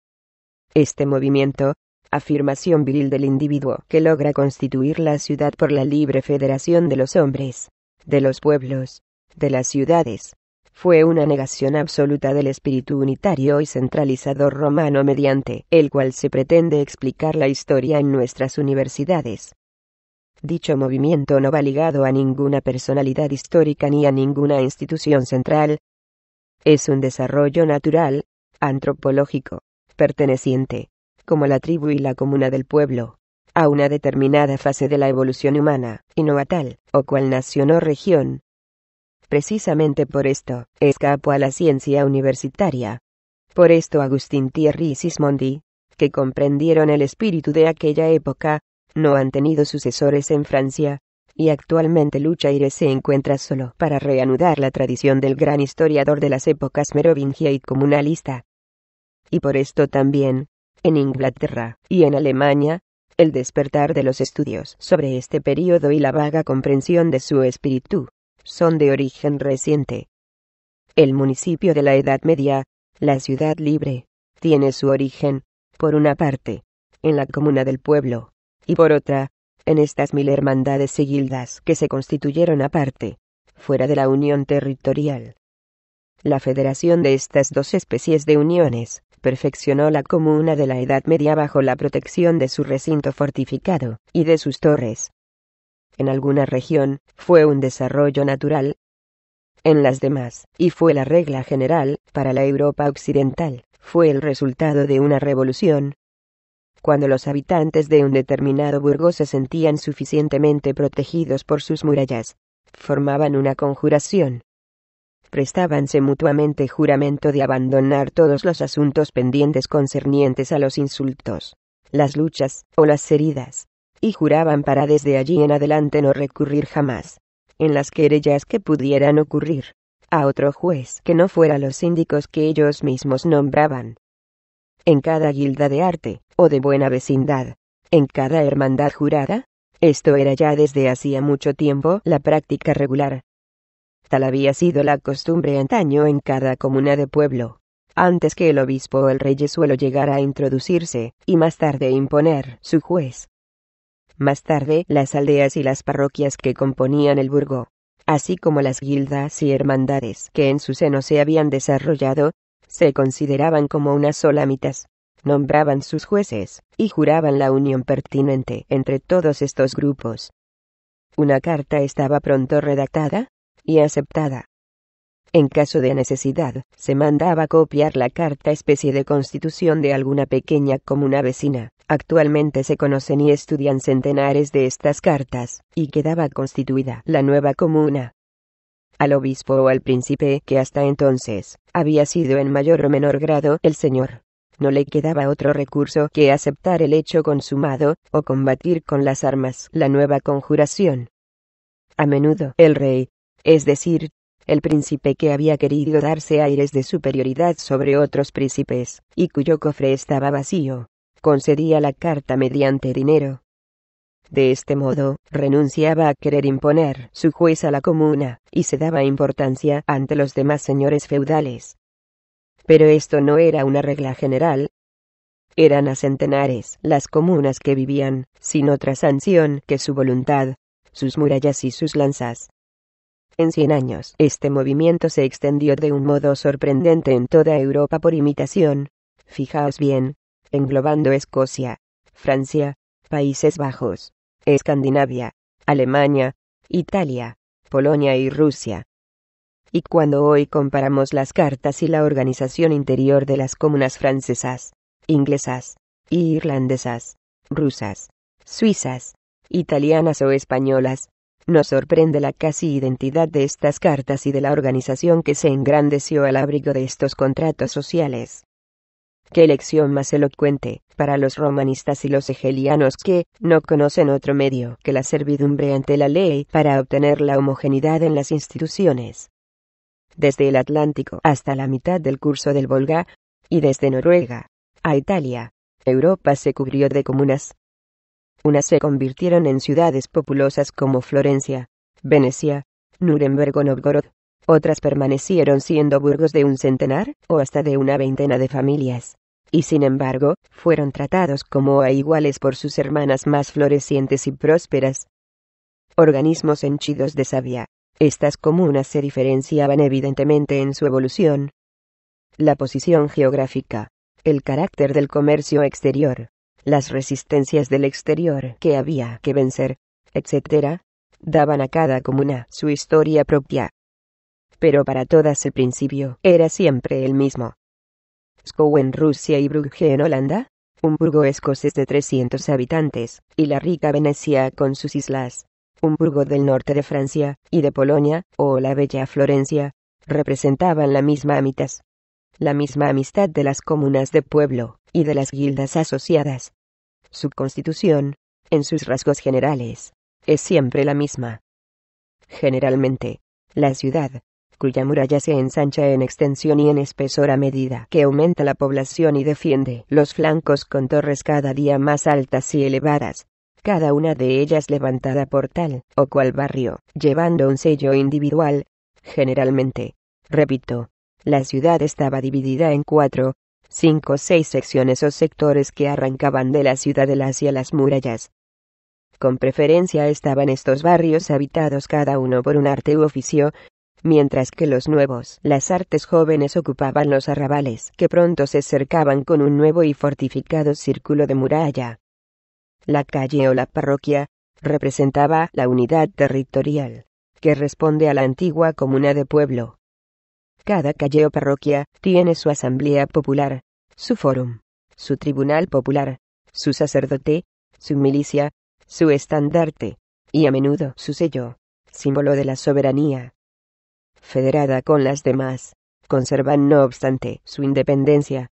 [SPEAKER 1] Este movimiento, afirmación viril del individuo que logra constituir la ciudad por la libre federación de los hombres, de los pueblos, de las ciudades, fue una negación absoluta del espíritu unitario y centralizador romano mediante el cual se pretende explicar la historia en nuestras universidades, Dicho movimiento no va ligado a ninguna personalidad histórica ni a ninguna institución central. Es un desarrollo natural, antropológico, perteneciente, como la tribu y la comuna del pueblo, a una determinada fase de la evolución humana, y no a tal o cual nación o región. Precisamente por esto, escapó a la ciencia universitaria. Por esto Agustín Thierry y Sismondi, que comprendieron el espíritu de aquella época, no han tenido sucesores en Francia, y actualmente Luchaire se encuentra solo para reanudar la tradición del gran historiador de las épocas merovingia y comunalista. Y por esto también, en Inglaterra y en Alemania, el despertar de los estudios sobre este período y la vaga comprensión de su espíritu, son de origen reciente. El municipio de la Edad Media, la ciudad libre, tiene su origen, por una parte, en la comuna del pueblo, y por otra, en estas mil hermandades y que se constituyeron aparte, fuera de la unión territorial. La federación de estas dos especies de uniones, perfeccionó la comuna de la Edad Media bajo la protección de su recinto fortificado, y de sus torres. En alguna región, fue un desarrollo natural, en las demás, y fue la regla general, para la Europa occidental, fue el resultado de una revolución, cuando los habitantes de un determinado burgo se sentían suficientemente protegidos por sus murallas, formaban una conjuración. Prestábanse mutuamente juramento de abandonar todos los asuntos pendientes concernientes a los insultos, las luchas o las heridas, y juraban para desde allí en adelante no recurrir jamás, en las querellas que pudieran ocurrir, a otro juez que no fuera los síndicos que ellos mismos nombraban en cada guilda de arte, o de buena vecindad, en cada hermandad jurada? Esto era ya desde hacía mucho tiempo la práctica regular. Tal había sido la costumbre antaño en cada comuna de pueblo. Antes que el obispo o el rey suelo llegara a introducirse, y más tarde imponer su juez. Más tarde, las aldeas y las parroquias que componían el burgo, así como las guildas y hermandades que en su seno se habían desarrollado, se consideraban como una sola Nombraban sus jueces, y juraban la unión pertinente entre todos estos grupos. Una carta estaba pronto redactada y aceptada. En caso de necesidad, se mandaba copiar la carta especie de constitución de alguna pequeña comuna vecina. Actualmente se conocen y estudian centenares de estas cartas, y quedaba constituida la nueva comuna al obispo o al príncipe que hasta entonces había sido en mayor o menor grado el señor. No le quedaba otro recurso que aceptar el hecho consumado, o combatir con las armas la nueva conjuración. A menudo el rey, es decir, el príncipe que había querido darse aires de superioridad sobre otros príncipes, y cuyo cofre estaba vacío, concedía la carta mediante dinero, de este modo, renunciaba a querer imponer su juez a la comuna, y se daba importancia ante los demás señores feudales. Pero esto no era una regla general. Eran a centenares las comunas que vivían, sin otra sanción que su voluntad, sus murallas y sus lanzas. En cien años, este movimiento se extendió de un modo sorprendente en toda Europa por imitación. Fijaos bien, englobando Escocia, Francia, Países Bajos, Escandinavia, Alemania, Italia, Polonia y Rusia. Y cuando hoy comparamos las cartas y la organización interior de las comunas francesas, inglesas, irlandesas, rusas, suizas, italianas o españolas, nos sorprende la casi identidad de estas cartas y de la organización que se engrandeció al abrigo de estos contratos sociales qué elección más elocuente, para los romanistas y los hegelianos que, no conocen otro medio que la servidumbre ante la ley para obtener la homogeneidad en las instituciones. Desde el Atlántico hasta la mitad del curso del Volga, y desde Noruega, a Italia, Europa se cubrió de comunas. Unas se convirtieron en ciudades populosas como Florencia, Venecia, Nuremberg o Novgorod, otras permanecieron siendo burgos de un centenar, o hasta de una veintena de familias. Y sin embargo, fueron tratados como a iguales por sus hermanas más florecientes y prósperas. Organismos henchidos de savia. Estas comunas se diferenciaban evidentemente en su evolución. La posición geográfica. El carácter del comercio exterior. Las resistencias del exterior que había que vencer, etc., daban a cada comuna su historia propia pero para todas el principio era siempre el mismo. Skow en Rusia y Brugge en Holanda, un burgo escocés de 300 habitantes, y la rica Venecia con sus islas, un burgo del norte de Francia, y de Polonia, o la bella Florencia, representaban la misma amistad. La misma amistad de las comunas de pueblo, y de las guildas asociadas. Su constitución, en sus rasgos generales, es siempre la misma. Generalmente, la ciudad, cuya muralla se ensancha en extensión y en espesor a medida que aumenta la población y defiende los flancos con torres cada día más altas y elevadas, cada una de ellas levantada por tal o cual barrio, llevando un sello individual. Generalmente, repito, la ciudad estaba dividida en cuatro, cinco o seis secciones o sectores que arrancaban de la ciudadela hacia las murallas. Con preferencia estaban estos barrios habitados cada uno por un arte u oficio, mientras que los nuevos, las artes jóvenes ocupaban los arrabales, que pronto se cercaban con un nuevo y fortificado círculo de muralla. La calle o la parroquia, representaba la unidad territorial, que responde a la antigua comuna de pueblo. Cada calle o parroquia tiene su asamblea popular, su fórum, su tribunal popular, su sacerdote, su milicia, su estandarte, y a menudo su sello, símbolo de la soberanía, federada con las demás, conservan no obstante su independencia.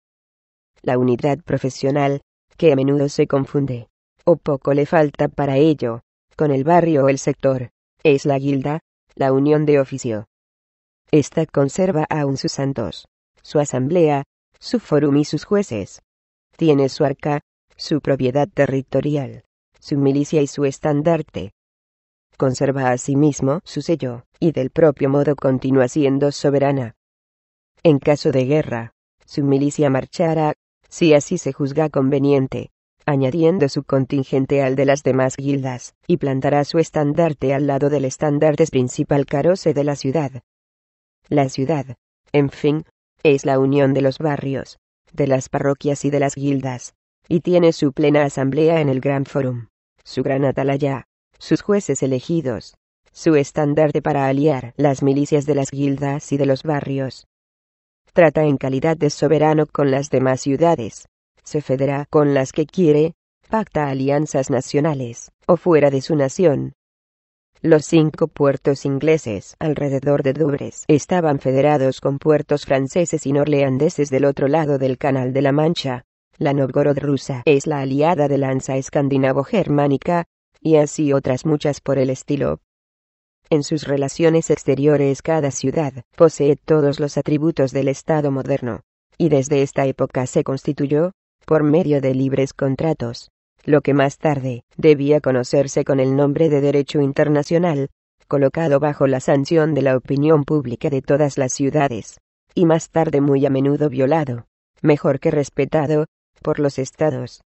[SPEAKER 1] La unidad profesional, que a menudo se confunde, o poco le falta para ello, con el barrio o el sector, es la guilda, la unión de oficio. Esta conserva aún sus santos, su asamblea, su forum y sus jueces. Tiene su arca, su propiedad territorial, su milicia y su estandarte conserva a sí mismo su sello, y del propio modo continúa siendo soberana. En caso de guerra, su milicia marchará, si así se juzga conveniente, añadiendo su contingente al de las demás guildas, y plantará su estandarte al lado del estandarte principal caroce de la ciudad. La ciudad, en fin, es la unión de los barrios, de las parroquias y de las guildas, y tiene su plena asamblea en el Gran Forum, su gran atalaya, sus jueces elegidos, su estandarte para aliar las milicias de las guildas y de los barrios. Trata en calidad de soberano con las demás ciudades, se federa con las que quiere, pacta alianzas nacionales, o fuera de su nación. Los cinco puertos ingleses alrededor de Dubres estaban federados con puertos franceses y norleandeses del otro lado del Canal de la Mancha. La Novgorod rusa es la aliada de lanza escandinavo-germánica, y así otras muchas por el estilo. En sus relaciones exteriores cada ciudad posee todos los atributos del Estado moderno, y desde esta época se constituyó, por medio de libres contratos, lo que más tarde debía conocerse con el nombre de Derecho Internacional, colocado bajo la sanción de la opinión pública de todas las ciudades, y más tarde muy a menudo violado, mejor que respetado, por los estados.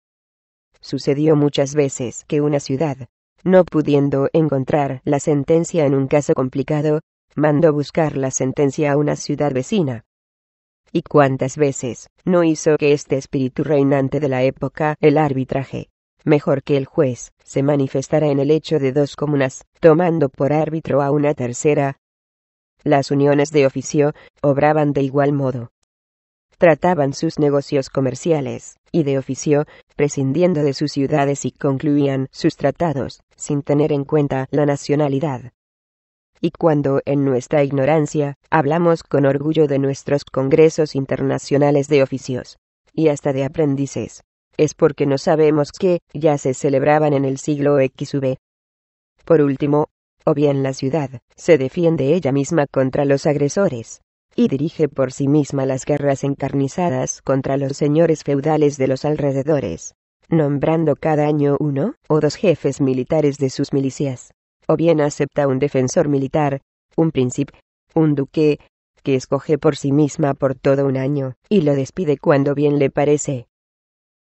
[SPEAKER 1] Sucedió muchas veces que una ciudad, no pudiendo encontrar la sentencia en un caso complicado, mandó buscar la sentencia a una ciudad vecina. ¿Y cuántas veces no hizo que este espíritu reinante de la época, el arbitraje, mejor que el juez, se manifestara en el hecho de dos comunas, tomando por árbitro a una tercera? Las uniones de oficio obraban de igual modo trataban sus negocios comerciales, y de oficio, prescindiendo de sus ciudades y concluían sus tratados, sin tener en cuenta la nacionalidad. Y cuando, en nuestra ignorancia, hablamos con orgullo de nuestros congresos internacionales de oficios, y hasta de aprendices, es porque no sabemos que ya se celebraban en el siglo XV. Por último, o bien la ciudad, se defiende ella misma contra los agresores, y dirige por sí misma las guerras encarnizadas contra los señores feudales de los alrededores, nombrando cada año uno o dos jefes militares de sus milicias, o bien acepta un defensor militar, un príncipe, un duque, que escoge por sí misma por todo un año, y lo despide cuando bien le parece.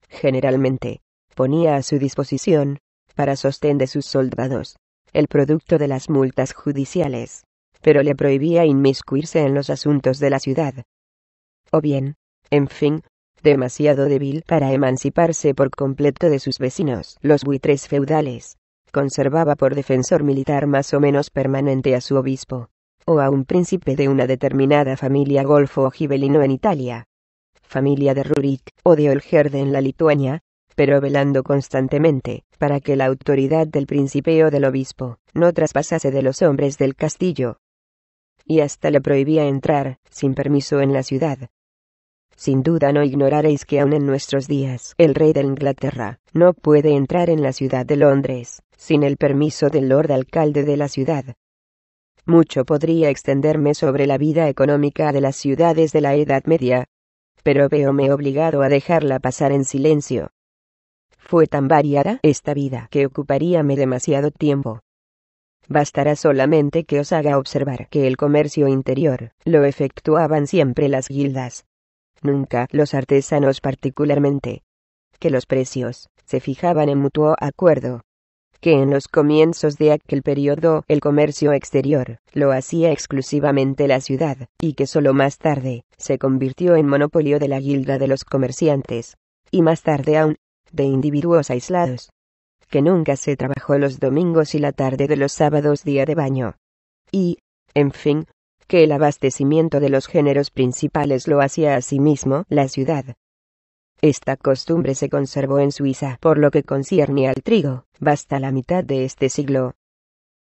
[SPEAKER 1] Generalmente, ponía a su disposición, para sostén de sus soldados, el producto de las multas judiciales pero le prohibía inmiscuirse en los asuntos de la ciudad. O bien, en fin, demasiado débil para emanciparse por completo de sus vecinos, los buitres feudales, conservaba por defensor militar más o menos permanente a su obispo, o a un príncipe de una determinada familia golfo o gibelino en Italia, familia de Rurik o de Olgerde en la Lituania, pero velando constantemente, para que la autoridad del príncipe o del obispo, no traspasase de los hombres del castillo, y hasta le prohibía entrar, sin permiso, en la ciudad. Sin duda no ignoraréis que aún en nuestros días el rey de Inglaterra no puede entrar en la ciudad de Londres, sin el permiso del Lord Alcalde de la ciudad. Mucho podría extenderme sobre la vida económica de las ciudades de la Edad Media, pero veome obligado a dejarla pasar en silencio. Fue tan variada esta vida que ocuparíame demasiado tiempo. Bastará solamente que os haga observar que el comercio interior lo efectuaban siempre las guildas. Nunca los artesanos particularmente. Que los precios se fijaban en mutuo acuerdo. Que en los comienzos de aquel periodo el comercio exterior lo hacía exclusivamente la ciudad, y que solo más tarde se convirtió en monopolio de la guilda de los comerciantes. Y más tarde aún, de individuos aislados que nunca se trabajó los domingos y la tarde de los sábados día de baño. Y, en fin, que el abastecimiento de los géneros principales lo hacía a sí mismo la ciudad. Esta costumbre se conservó en Suiza por lo que concierne al trigo, basta la mitad de este siglo.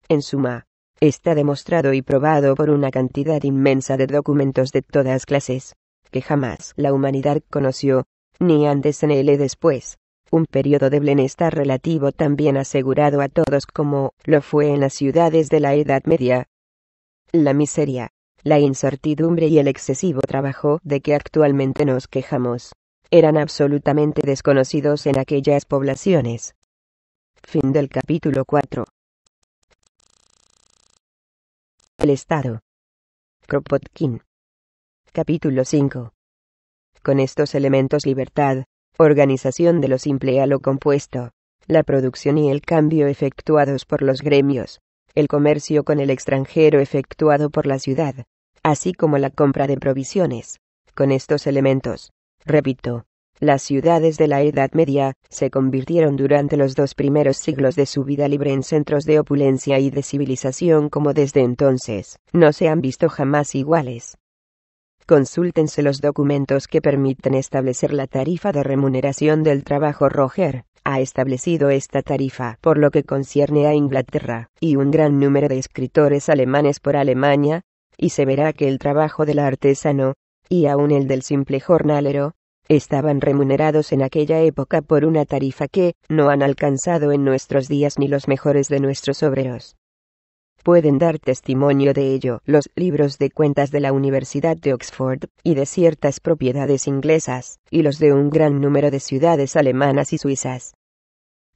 [SPEAKER 1] En suma, está demostrado y probado por una cantidad inmensa de documentos de todas clases, que jamás la humanidad conoció, ni antes en él después, un periodo de bienestar relativo también asegurado a todos como lo fue en las ciudades de la Edad Media. La miseria, la incertidumbre y el excesivo trabajo de que actualmente nos quejamos, eran absolutamente desconocidos en aquellas poblaciones. Fin del capítulo 4. El Estado. Kropotkin. Capítulo 5. Con estos elementos libertad, organización de lo simple a lo compuesto, la producción y el cambio efectuados por los gremios, el comercio con el extranjero efectuado por la ciudad, así como la compra de provisiones. Con estos elementos, repito, las ciudades de la Edad Media se convirtieron durante los dos primeros siglos de su vida libre en centros de opulencia y de civilización como desde entonces, no se han visto jamás iguales. Consúltense los documentos que permiten establecer la tarifa de remuneración del trabajo. Roger ha establecido esta tarifa por lo que concierne a Inglaterra, y un gran número de escritores alemanes por Alemania, y se verá que el trabajo del artesano, y aún el del simple jornalero, estaban remunerados en aquella época por una tarifa que no han alcanzado en nuestros días ni los mejores de nuestros obreros. Pueden dar testimonio de ello los libros de cuentas de la Universidad de Oxford, y de ciertas propiedades inglesas, y los de un gran número de ciudades alemanas y suizas.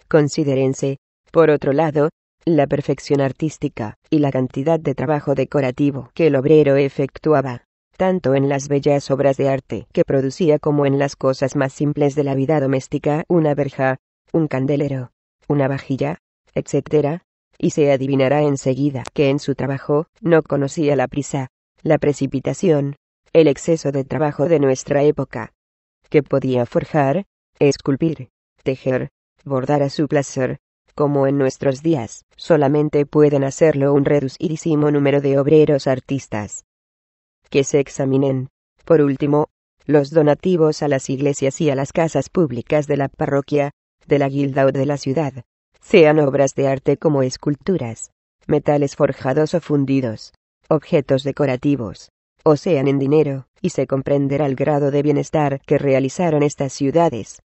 [SPEAKER 1] Considérense, por otro lado, la perfección artística, y la cantidad de trabajo decorativo que el obrero efectuaba, tanto en las bellas obras de arte que producía como en las cosas más simples de la vida doméstica, una verja, un candelero, una vajilla, etc., y se adivinará enseguida que en su trabajo no conocía la prisa, la precipitación, el exceso de trabajo de nuestra época. Que podía forjar, esculpir, tejer, bordar a su placer, como en nuestros días, solamente pueden hacerlo un reducidísimo número de obreros artistas. Que se examinen, por último, los donativos a las iglesias y a las casas públicas de la parroquia, de la guilda o de la ciudad, sean obras de arte como esculturas, metales forjados o fundidos, objetos decorativos, o sean en dinero, y se comprenderá el grado de bienestar que realizaron estas ciudades.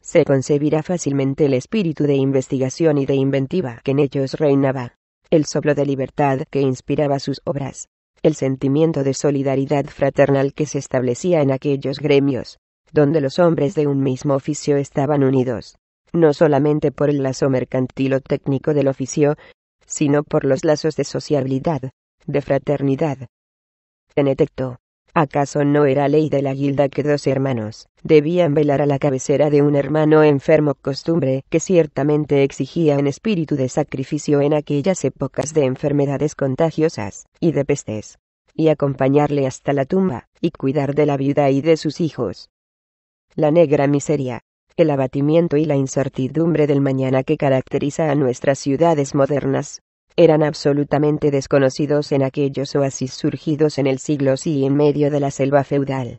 [SPEAKER 1] Se concebirá fácilmente el espíritu de investigación y de inventiva que en ellos reinaba, el soplo de libertad que inspiraba sus obras, el sentimiento de solidaridad fraternal que se establecía en aquellos gremios, donde los hombres de un mismo oficio estaban unidos no solamente por el lazo mercantil o técnico del oficio, sino por los lazos de sociabilidad, de fraternidad. En efecto, ¿acaso no era ley de la guilda que dos hermanos debían velar a la cabecera de un hermano enfermo costumbre que ciertamente exigía un espíritu de sacrificio en aquellas épocas de enfermedades contagiosas y de pestes? y acompañarle hasta la tumba, y cuidar de la viuda y de sus hijos. La negra miseria, el abatimiento y la incertidumbre del mañana que caracteriza a nuestras ciudades modernas, eran absolutamente desconocidos en aquellos oasis surgidos en el siglo XI en medio de la selva feudal.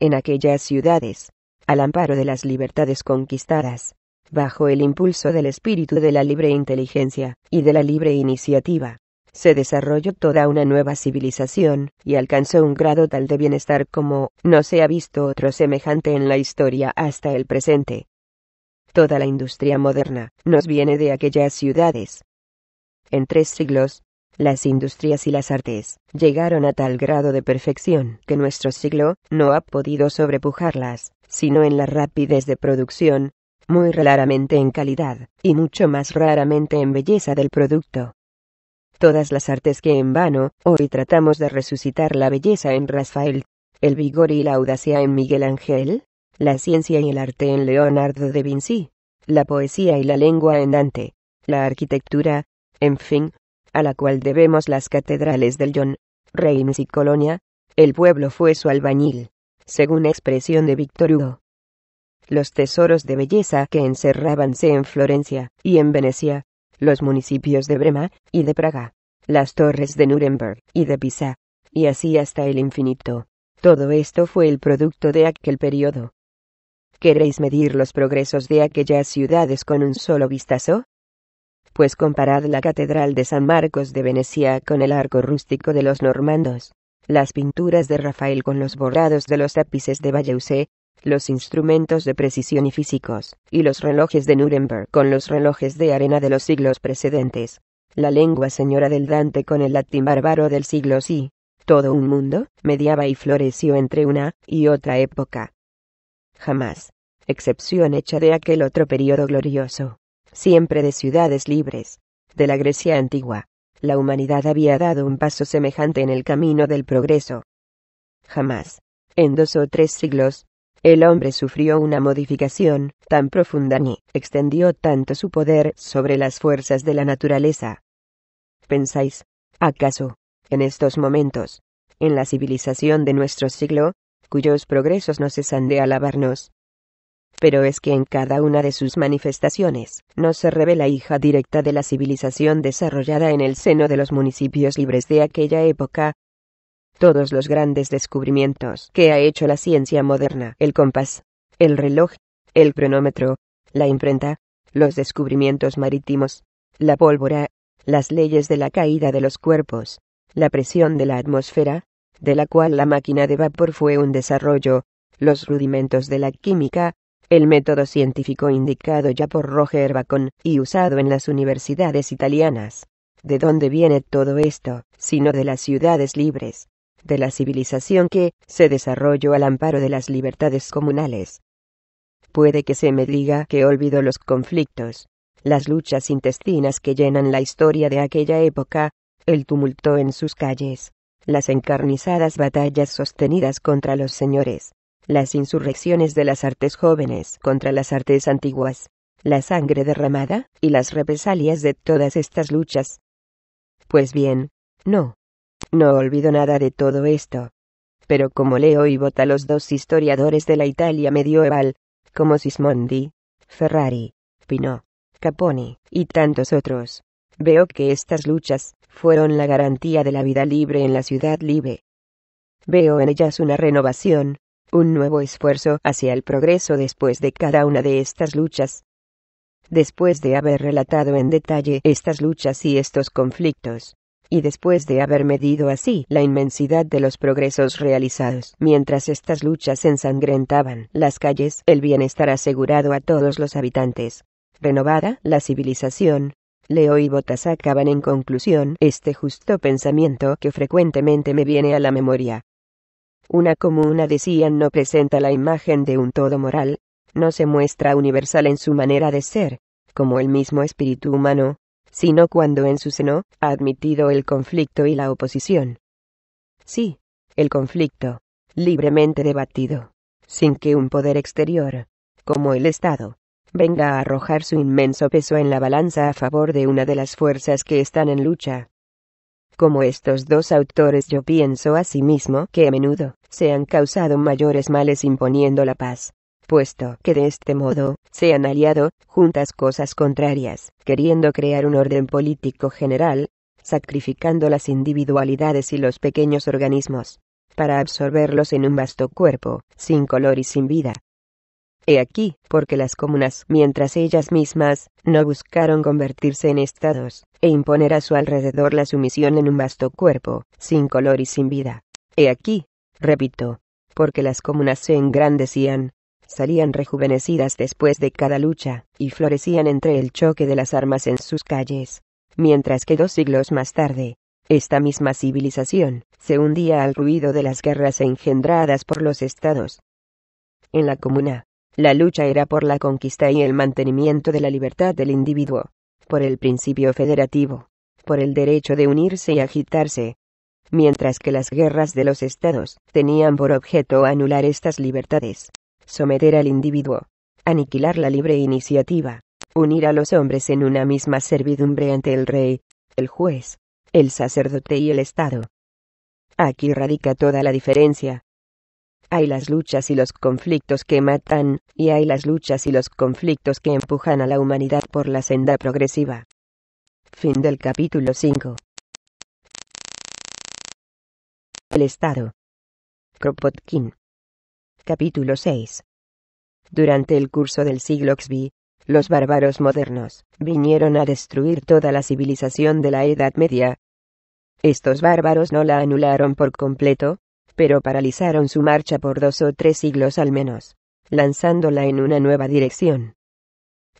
[SPEAKER 1] En aquellas ciudades, al amparo de las libertades conquistadas, bajo el impulso del espíritu de la libre inteligencia y de la libre iniciativa, se desarrolló toda una nueva civilización y alcanzó un grado tal de bienestar como no se ha visto otro semejante en la historia hasta el presente. Toda la industria moderna nos viene de aquellas ciudades. En tres siglos, las industrias y las artes llegaron a tal grado de perfección que nuestro siglo no ha podido sobrepujarlas, sino en la rapidez de producción, muy raramente en calidad, y mucho más raramente en belleza del producto todas las artes que en vano, hoy tratamos de resucitar la belleza en Rafael, el vigor y la audacia en Miguel Ángel, la ciencia y el arte en Leonardo de Vinci, la poesía y la lengua en Dante, la arquitectura, en fin, a la cual debemos las catedrales del John, Reims y Colonia, el pueblo fue su albañil, según expresión de Víctor Hugo. Los tesoros de belleza que encerrábanse en Florencia y en Venecia, los municipios de Brema, y de Praga, las torres de Nuremberg, y de Pisa, y así hasta el infinito. Todo esto fue el producto de aquel periodo. ¿Queréis medir los progresos de aquellas ciudades con un solo vistazo? Pues comparad la Catedral de San Marcos de Venecia con el arco rústico de los normandos, las pinturas de Rafael con los bordados de los tapices de Valleusé, los instrumentos de precisión y físicos, y los relojes de Nuremberg con los relojes de arena de los siglos precedentes, la lengua señora del Dante con el latín bárbaro del siglo sí, todo un mundo, mediaba y floreció entre una y otra época. Jamás, excepción hecha de aquel otro período glorioso, siempre de ciudades libres, de la Grecia antigua, la humanidad había dado un paso semejante en el camino del progreso. Jamás, en dos o tres siglos, el hombre sufrió una modificación tan profunda ni extendió tanto su poder sobre las fuerzas de la naturaleza. ¿Pensáis, acaso, en estos momentos, en la civilización de nuestro siglo, cuyos progresos no cesan de alabarnos? Pero es que en cada una de sus manifestaciones, no se revela hija directa de la civilización desarrollada en el seno de los municipios libres de aquella época, todos los grandes descubrimientos que ha hecho la ciencia moderna, el compás, el reloj, el cronómetro, la imprenta, los descubrimientos marítimos, la pólvora, las leyes de la caída de los cuerpos, la presión de la atmósfera, de la cual la máquina de vapor fue un desarrollo, los rudimentos de la química, el método científico indicado ya por Roger Bacon y usado en las universidades italianas. ¿De dónde viene todo esto, sino de las ciudades libres? de la civilización que se desarrolló al amparo de las libertades comunales. Puede que se me diga que olvido los conflictos, las luchas intestinas que llenan la historia de aquella época, el tumulto en sus calles, las encarnizadas batallas sostenidas contra los señores, las insurrecciones de las artes jóvenes contra las artes antiguas, la sangre derramada y las represalias de todas estas luchas. Pues bien, no. No olvido nada de todo esto. Pero como Leo y vota los dos historiadores de la Italia medieval, como Sismondi, Ferrari, Pino, Caponi y tantos otros, veo que estas luchas fueron la garantía de la vida libre en la ciudad libre. Veo en ellas una renovación, un nuevo esfuerzo hacia el progreso después de cada una de estas luchas. Después de haber relatado en detalle estas luchas y estos conflictos, y después de haber medido así la inmensidad de los progresos realizados, mientras estas luchas ensangrentaban las calles, el bienestar asegurado a todos los habitantes. Renovada, la civilización, Leo y Botas acaban en conclusión este justo pensamiento que frecuentemente me viene a la memoria. Una comuna decían no presenta la imagen de un todo moral, no se muestra universal en su manera de ser, como el mismo espíritu humano, sino cuando en su seno ha admitido el conflicto y la oposición. Sí, el conflicto, libremente debatido, sin que un poder exterior, como el Estado, venga a arrojar su inmenso peso en la balanza a favor de una de las fuerzas que están en lucha. Como estos dos autores yo pienso asimismo que a menudo se han causado mayores males imponiendo la paz, puesto que de este modo, se han aliado, juntas cosas contrarias, queriendo crear un orden político general, sacrificando las individualidades y los pequeños organismos, para absorberlos en un vasto cuerpo, sin color y sin vida. He aquí, porque las comunas, mientras ellas mismas, no buscaron convertirse en estados, e imponer a su alrededor la sumisión en un vasto cuerpo, sin color y sin vida. He aquí, repito, porque las comunas se engrandecían, salían rejuvenecidas después de cada lucha, y florecían entre el choque de las armas en sus calles, mientras que dos siglos más tarde, esta misma civilización, se hundía al ruido de las guerras engendradas por los estados. En la comuna, la lucha era por la conquista y el mantenimiento de la libertad del individuo, por el principio federativo, por el derecho de unirse y agitarse, mientras que las guerras de los estados tenían por objeto anular estas libertades someter al individuo, aniquilar la libre iniciativa, unir a los hombres en una misma servidumbre ante el rey, el juez, el sacerdote y el Estado. Aquí radica toda la diferencia. Hay las luchas y los conflictos que matan, y hay las luchas y los conflictos que empujan a la humanidad por la senda progresiva. Fin del capítulo 5. El Estado. Kropotkin. Capítulo 6 Durante el curso del siglo XVI, los bárbaros modernos vinieron a destruir toda la civilización de la Edad Media. Estos bárbaros no la anularon por completo, pero paralizaron su marcha por dos o tres siglos al menos, lanzándola en una nueva dirección.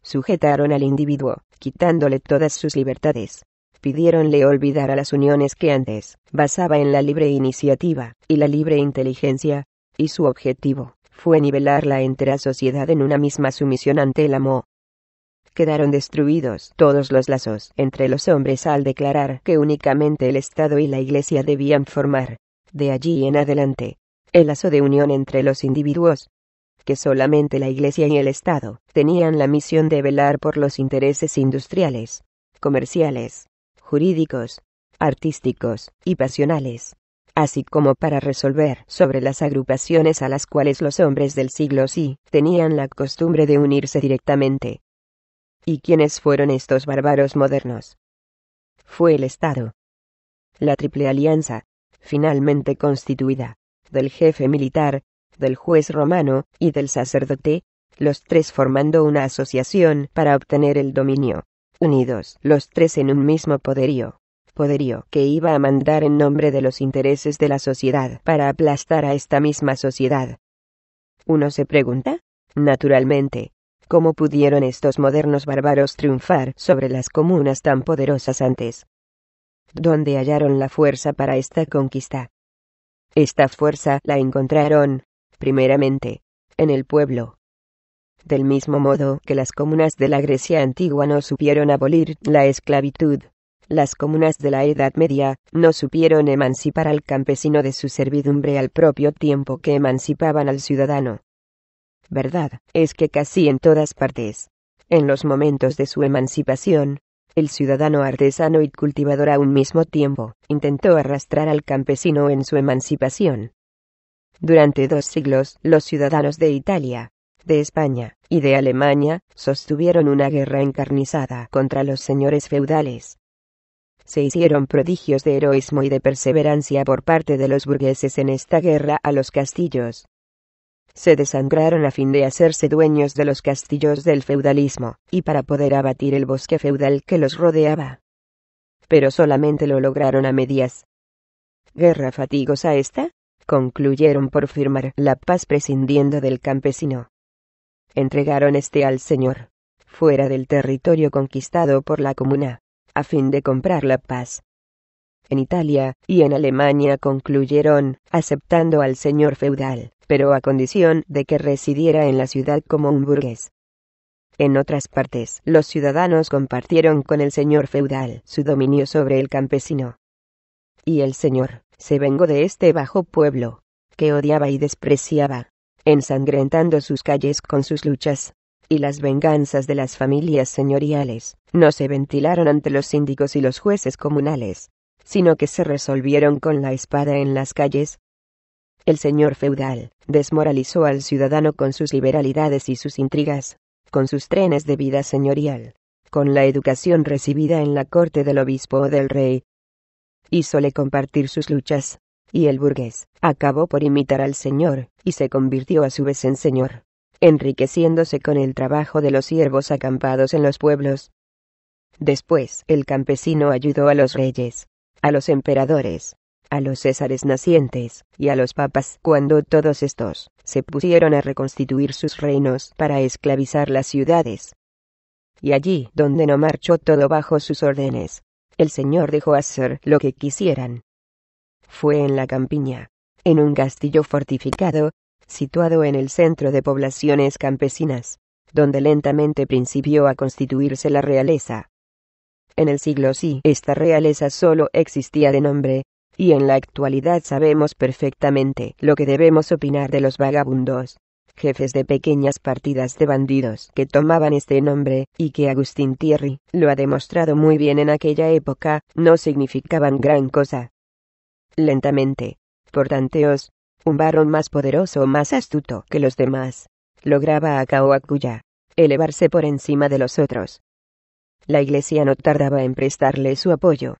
[SPEAKER 1] Sujetaron al individuo, quitándole todas sus libertades. Pidiéronle olvidar a las uniones que antes basaba en la libre iniciativa y la libre inteligencia, y su objetivo fue nivelar la entera sociedad en una misma sumisión ante el amo. Quedaron destruidos todos los lazos entre los hombres al declarar que únicamente el Estado y la Iglesia debían formar, de allí en adelante, el lazo de unión entre los individuos, que solamente la Iglesia y el Estado tenían la misión de velar por los intereses industriales, comerciales, jurídicos, artísticos y pasionales así como para resolver sobre las agrupaciones a las cuales los hombres del siglo XI tenían la costumbre de unirse directamente. ¿Y quiénes fueron estos bárbaros modernos? Fue el Estado. La Triple Alianza, finalmente constituida, del jefe militar, del juez romano y del sacerdote, los tres formando una asociación para obtener el dominio. Unidos, los tres en un mismo poderío, poderío que iba a mandar en nombre de los intereses de la sociedad para aplastar a esta misma sociedad. Uno se pregunta, naturalmente, cómo pudieron estos modernos bárbaros triunfar sobre las comunas tan poderosas antes. ¿Dónde hallaron la fuerza para esta conquista? Esta fuerza la encontraron, primeramente, en el pueblo. Del mismo modo que las comunas de la Grecia antigua no supieron abolir la esclavitud, las comunas de la Edad Media, no supieron emancipar al campesino de su servidumbre al propio tiempo que emancipaban al ciudadano. Verdad, es que casi en todas partes, en los momentos de su emancipación, el ciudadano artesano y cultivador a un mismo tiempo, intentó arrastrar al campesino en su emancipación. Durante dos siglos, los ciudadanos de Italia, de España y de Alemania, sostuvieron una guerra encarnizada contra los señores feudales, se hicieron prodigios de heroísmo y de perseverancia por parte de los burgueses en esta guerra a los castillos. Se desangraron a fin de hacerse dueños de los castillos del feudalismo, y para poder abatir el bosque feudal que los rodeaba. Pero solamente lo lograron a medias. Guerra fatigosa esta, concluyeron por firmar la paz prescindiendo del campesino. Entregaron este al señor, fuera del territorio conquistado por la comuna, a fin de comprar la paz. En Italia y en Alemania concluyeron, aceptando al señor feudal, pero a condición de que residiera en la ciudad como un burgués. En otras partes, los ciudadanos compartieron con el señor feudal su dominio sobre el campesino. Y el señor, se vengó de este bajo pueblo, que odiaba y despreciaba, ensangrentando sus calles con sus luchas, y las venganzas de las familias señoriales, no se ventilaron ante los síndicos y los jueces comunales, sino que se resolvieron con la espada en las calles. El señor feudal desmoralizó al ciudadano con sus liberalidades y sus intrigas, con sus trenes de vida señorial, con la educación recibida en la corte del obispo o del rey. Hízole compartir sus luchas, y el burgués acabó por imitar al señor, y se convirtió a su vez en señor enriqueciéndose con el trabajo de los siervos acampados en los pueblos. Después, el campesino ayudó a los reyes, a los emperadores, a los césares nacientes, y a los papas cuando todos estos se pusieron a reconstituir sus reinos para esclavizar las ciudades. Y allí donde no marchó todo bajo sus órdenes, el Señor dejó hacer lo que quisieran. Fue en la campiña, en un castillo fortificado, situado en el centro de poblaciones campesinas, donde lentamente principió a constituirse la realeza. En el siglo sí esta realeza solo existía de nombre, y en la actualidad sabemos perfectamente lo que debemos opinar de los vagabundos, jefes de pequeñas partidas de bandidos que tomaban este nombre, y que Agustín Thierry lo ha demostrado muy bien en aquella época, no significaban gran cosa. Lentamente, por tanteos, un varón más poderoso más astuto que los demás, lograba a Kaoakuya, elevarse por encima de los otros. La iglesia no tardaba en prestarle su apoyo.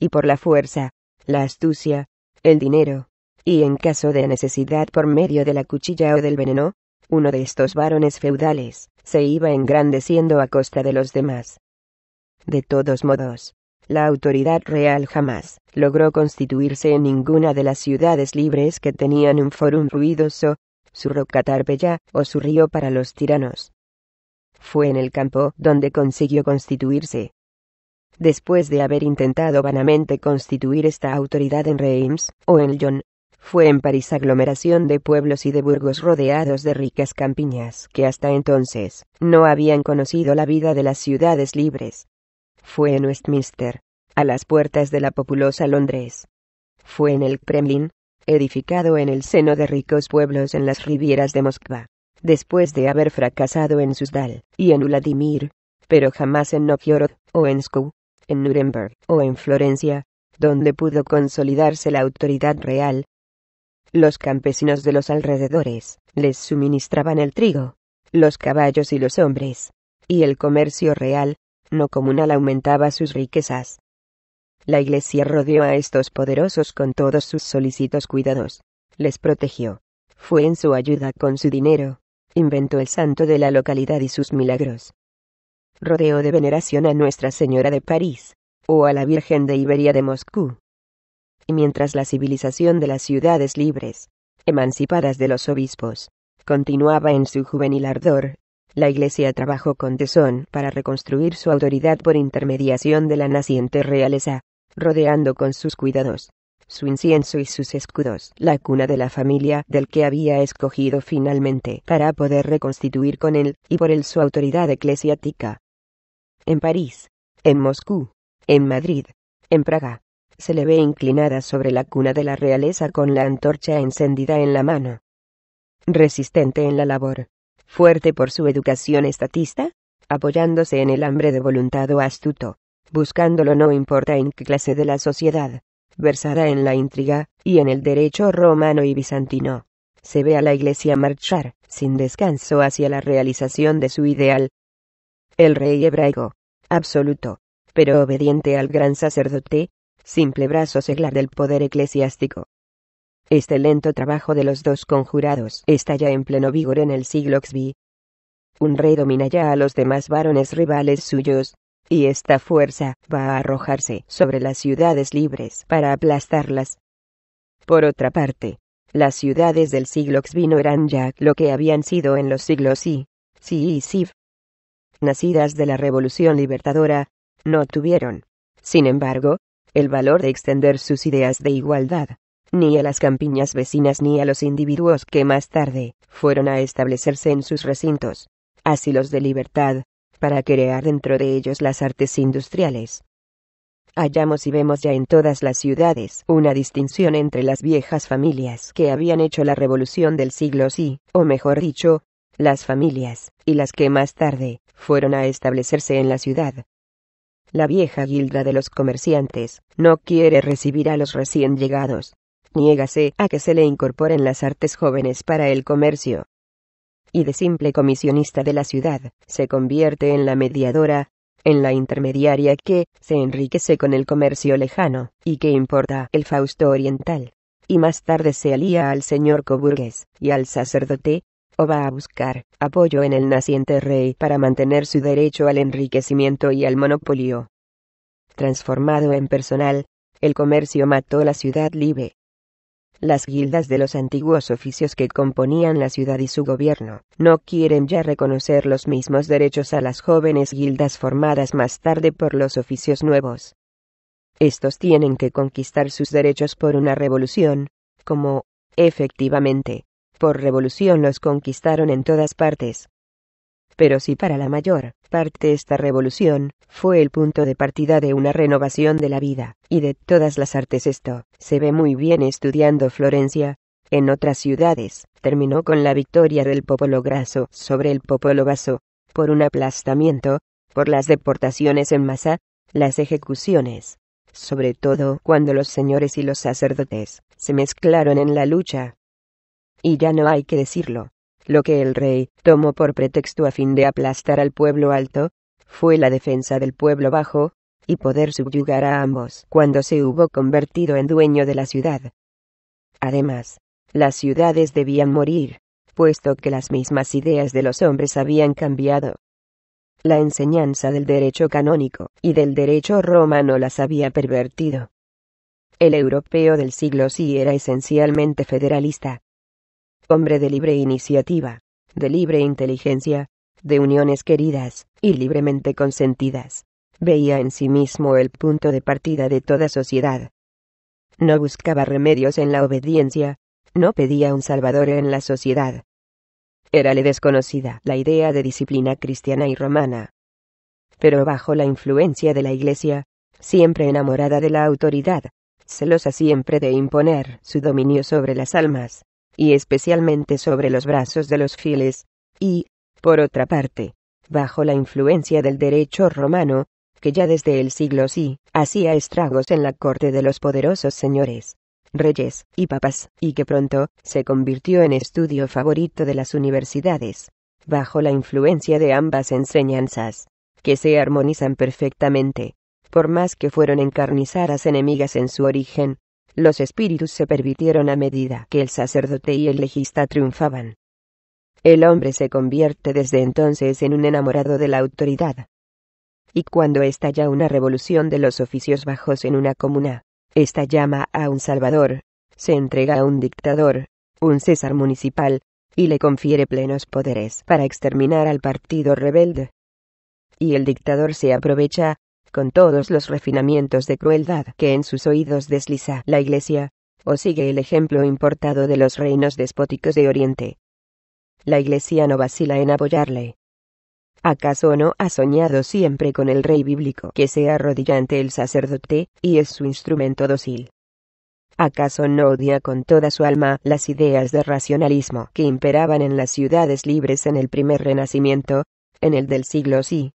[SPEAKER 1] Y por la fuerza, la astucia, el dinero, y en caso de necesidad por medio de la cuchilla o del veneno, uno de estos varones feudales, se iba engrandeciendo a costa de los demás. De todos modos, la autoridad real jamás logró constituirse en ninguna de las ciudades libres que tenían un forum ruidoso, su roca Tarpeya o su río para los tiranos. Fue en el campo donde consiguió constituirse. Después de haber intentado vanamente constituir esta autoridad en Reims o en Lyon, fue en París aglomeración de pueblos y de burgos rodeados de ricas campiñas que hasta entonces no habían conocido la vida de las ciudades libres. Fue en Westminster, a las puertas de la populosa Londres. Fue en el Kremlin, edificado en el seno de ricos pueblos en las rivieras de Moscú, después de haber fracasado en Susdal y en Vladimir, pero jamás en Novgorod, o en Skou, en Nuremberg, o en Florencia, donde pudo consolidarse la autoridad real. Los campesinos de los alrededores les suministraban el trigo, los caballos y los hombres, y el comercio real, no comunal aumentaba sus riquezas. La Iglesia rodeó a estos poderosos con todos sus solicitos cuidados, les protegió, fue en su ayuda con su dinero, inventó el santo de la localidad y sus milagros. Rodeó de veneración a Nuestra Señora de París, o a la Virgen de Iberia de Moscú. Y mientras la civilización de las ciudades libres, emancipadas de los obispos, continuaba en su juvenil ardor, la Iglesia trabajó con tesón para reconstruir su autoridad por intermediación de la naciente realeza, rodeando con sus cuidados, su incienso y sus escudos, la cuna de la familia del que había escogido finalmente para poder reconstituir con él y por él su autoridad eclesiástica. En París, en Moscú, en Madrid, en Praga, se le ve inclinada sobre la cuna de la realeza con la antorcha encendida en la mano. Resistente en la labor, fuerte por su educación estatista, apoyándose en el hambre de voluntad o astuto, buscándolo no importa en qué clase de la sociedad, versada en la intriga y en el derecho romano y bizantino. Se ve a la Iglesia marchar, sin descanso, hacia la realización de su ideal. El rey hebraico, absoluto, pero obediente al gran sacerdote, simple brazo seglar del poder eclesiástico, este lento trabajo de los dos conjurados está ya en pleno vigor en el siglo XVI. Un rey domina ya a los demás varones rivales suyos, y esta fuerza va a arrojarse sobre las ciudades libres para aplastarlas. Por otra parte, las ciudades del siglo XVI no eran ya lo que habían sido en los siglos I, si y VII. Nacidas de la Revolución Libertadora, no tuvieron, sin embargo, el valor de extender sus ideas de igualdad, ni a las campiñas vecinas ni a los individuos que más tarde fueron a establecerse en sus recintos, así los de libertad, para crear dentro de ellos las artes industriales. Hallamos y vemos ya en todas las ciudades una distinción entre las viejas familias que habían hecho la revolución del siglo sí, o mejor dicho, las familias, y las que más tarde fueron a establecerse en la ciudad. La vieja guilda de los comerciantes no quiere recibir a los recién llegados, niégase a que se le incorporen las artes jóvenes para el comercio. Y de simple comisionista de la ciudad, se convierte en la mediadora, en la intermediaria que se enriquece con el comercio lejano, y que importa el Fausto oriental. Y más tarde se alía al señor Coburgues, y al sacerdote, o va a buscar apoyo en el naciente rey para mantener su derecho al enriquecimiento y al monopolio. Transformado en personal, el comercio mató la ciudad libre, las guildas de los antiguos oficios que componían la ciudad y su gobierno, no quieren ya reconocer los mismos derechos a las jóvenes guildas formadas más tarde por los oficios nuevos. Estos tienen que conquistar sus derechos por una revolución, como, efectivamente, por revolución los conquistaron en todas partes. Pero si para la mayor parte esta revolución, fue el punto de partida de una renovación de la vida, y de todas las artes esto, se ve muy bien estudiando Florencia, en otras ciudades, terminó con la victoria del popolo graso sobre el popolo vaso, por un aplastamiento, por las deportaciones en masa, las ejecuciones, sobre todo cuando los señores y los sacerdotes se mezclaron en la lucha. Y ya no hay que decirlo, lo que el rey tomó por pretexto a fin de aplastar al pueblo alto, fue la defensa del pueblo bajo, y poder subyugar a ambos cuando se hubo convertido en dueño de la ciudad. Además, las ciudades debían morir, puesto que las mismas ideas de los hombres habían cambiado. La enseñanza del derecho canónico y del derecho romano las había pervertido. El europeo del siglo sí era esencialmente federalista, hombre de libre iniciativa, de libre inteligencia, de uniones queridas, y libremente consentidas. Veía en sí mismo el punto de partida de toda sociedad. No buscaba remedios en la obediencia, no pedía un salvador en la sociedad. Érale desconocida la idea de disciplina cristiana y romana. Pero bajo la influencia de la Iglesia, siempre enamorada de la autoridad, celosa siempre de imponer su dominio sobre las almas, y especialmente sobre los brazos de los fieles, y, por otra parte, bajo la influencia del derecho romano, que ya desde el siglo sí hacía estragos en la corte de los poderosos señores, reyes y papas, y que pronto se convirtió en estudio favorito de las universidades, bajo la influencia de ambas enseñanzas, que se armonizan perfectamente, por más que fueron encarnizadas enemigas en su origen, los espíritus se permitieron a medida que el sacerdote y el legista triunfaban. El hombre se convierte desde entonces en un enamorado de la autoridad. Y cuando estalla una revolución de los oficios bajos en una comuna, esta llama a un salvador, se entrega a un dictador, un César municipal, y le confiere plenos poderes para exterminar al partido rebelde. Y el dictador se aprovecha, con todos los refinamientos de crueldad que en sus oídos desliza la Iglesia, o sigue el ejemplo importado de los reinos despóticos de Oriente. La Iglesia no vacila en apoyarle. ¿Acaso no ha soñado siempre con el rey bíblico que se arrodilla ante el sacerdote, y es su instrumento dócil? ¿Acaso no odia con toda su alma las ideas de racionalismo que imperaban en las ciudades libres en el primer renacimiento, en el del siglo sí,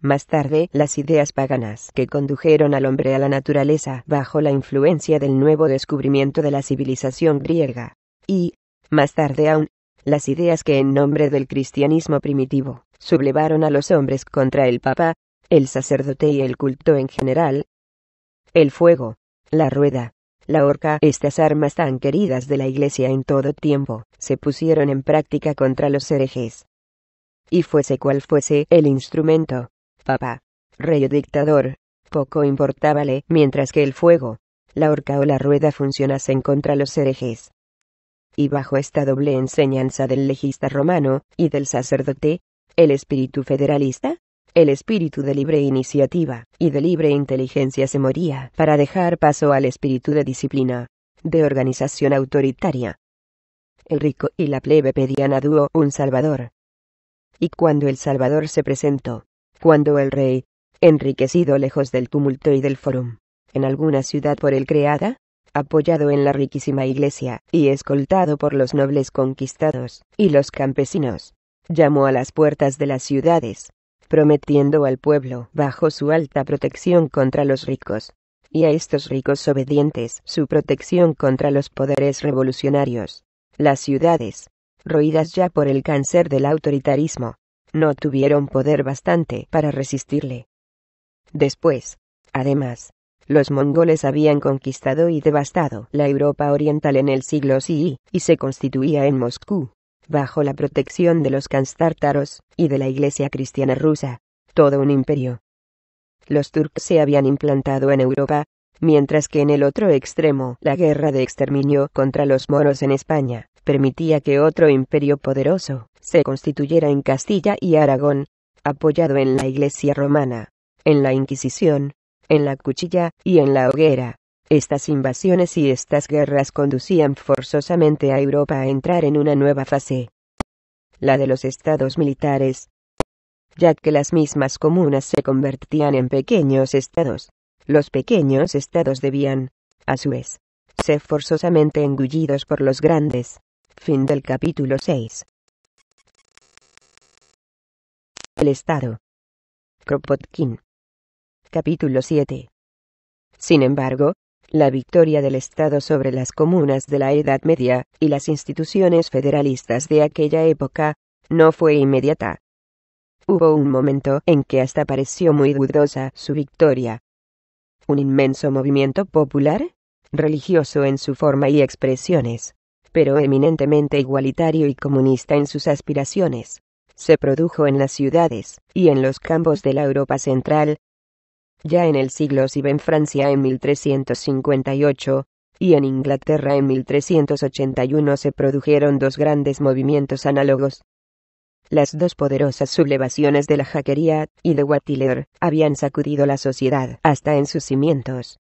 [SPEAKER 1] más tarde, las ideas paganas que condujeron al hombre a la naturaleza bajo la influencia del nuevo descubrimiento de la civilización griega. Y, más tarde aún, las ideas que en nombre del cristianismo primitivo sublevaron a los hombres contra el papa, el sacerdote y el culto en general. El fuego, la rueda, la horca, estas armas tan queridas de la Iglesia en todo tiempo, se pusieron en práctica contra los herejes. Y fuese cual fuese el instrumento, papa, rey o dictador, poco importábale, mientras que el fuego, la horca o la rueda funcionasen contra los herejes. Y bajo esta doble enseñanza del legista romano, y del sacerdote, el espíritu federalista, el espíritu de libre iniciativa y de libre inteligencia se moría para dejar paso al espíritu de disciplina, de organización autoritaria. El rico y la plebe pedían a dúo un salvador. Y cuando el salvador se presentó, cuando el rey, enriquecido lejos del tumulto y del forum, en alguna ciudad por él creada, apoyado en la riquísima iglesia y escoltado por los nobles conquistados y los campesinos, llamó a las puertas de las ciudades, prometiendo al pueblo bajo su alta protección contra los ricos, y a estos ricos obedientes su protección contra los poderes revolucionarios. Las ciudades, roídas ya por el cáncer del autoritarismo, no tuvieron poder bastante para resistirle. Después, además, los mongoles habían conquistado y devastado la Europa oriental en el siglo XI y se constituía en Moscú, bajo la protección de los canstártaros y de la Iglesia cristiana rusa, todo un imperio. Los turcos se habían implantado en Europa, mientras que en el otro extremo la guerra de exterminio contra los moros en España permitía que otro imperio poderoso se constituyera en Castilla y Aragón, apoyado en la Iglesia romana, en la Inquisición, en la cuchilla y en la hoguera. Estas invasiones y estas guerras conducían forzosamente a Europa a entrar en una nueva fase, la de los estados militares, ya que las mismas comunas se convertían en pequeños estados, los pequeños estados debían, a su vez, ser forzosamente engullidos por los grandes. Fin del capítulo 6. El Estado. Kropotkin. Capítulo 7. Sin embargo, la victoria del Estado sobre las comunas de la Edad Media y las instituciones federalistas de aquella época no fue inmediata. Hubo un momento en que hasta pareció muy dudosa su victoria, un inmenso movimiento popular, religioso en su forma y expresiones, pero eminentemente igualitario y comunista en sus aspiraciones, se produjo en las ciudades y en los campos de la Europa central. Ya en el siglo XIV en Francia en 1358, y en Inglaterra en 1381 se produjeron dos grandes movimientos análogos, las dos poderosas sublevaciones de la jaquería y de Watileur habían sacudido la sociedad hasta en sus cimientos.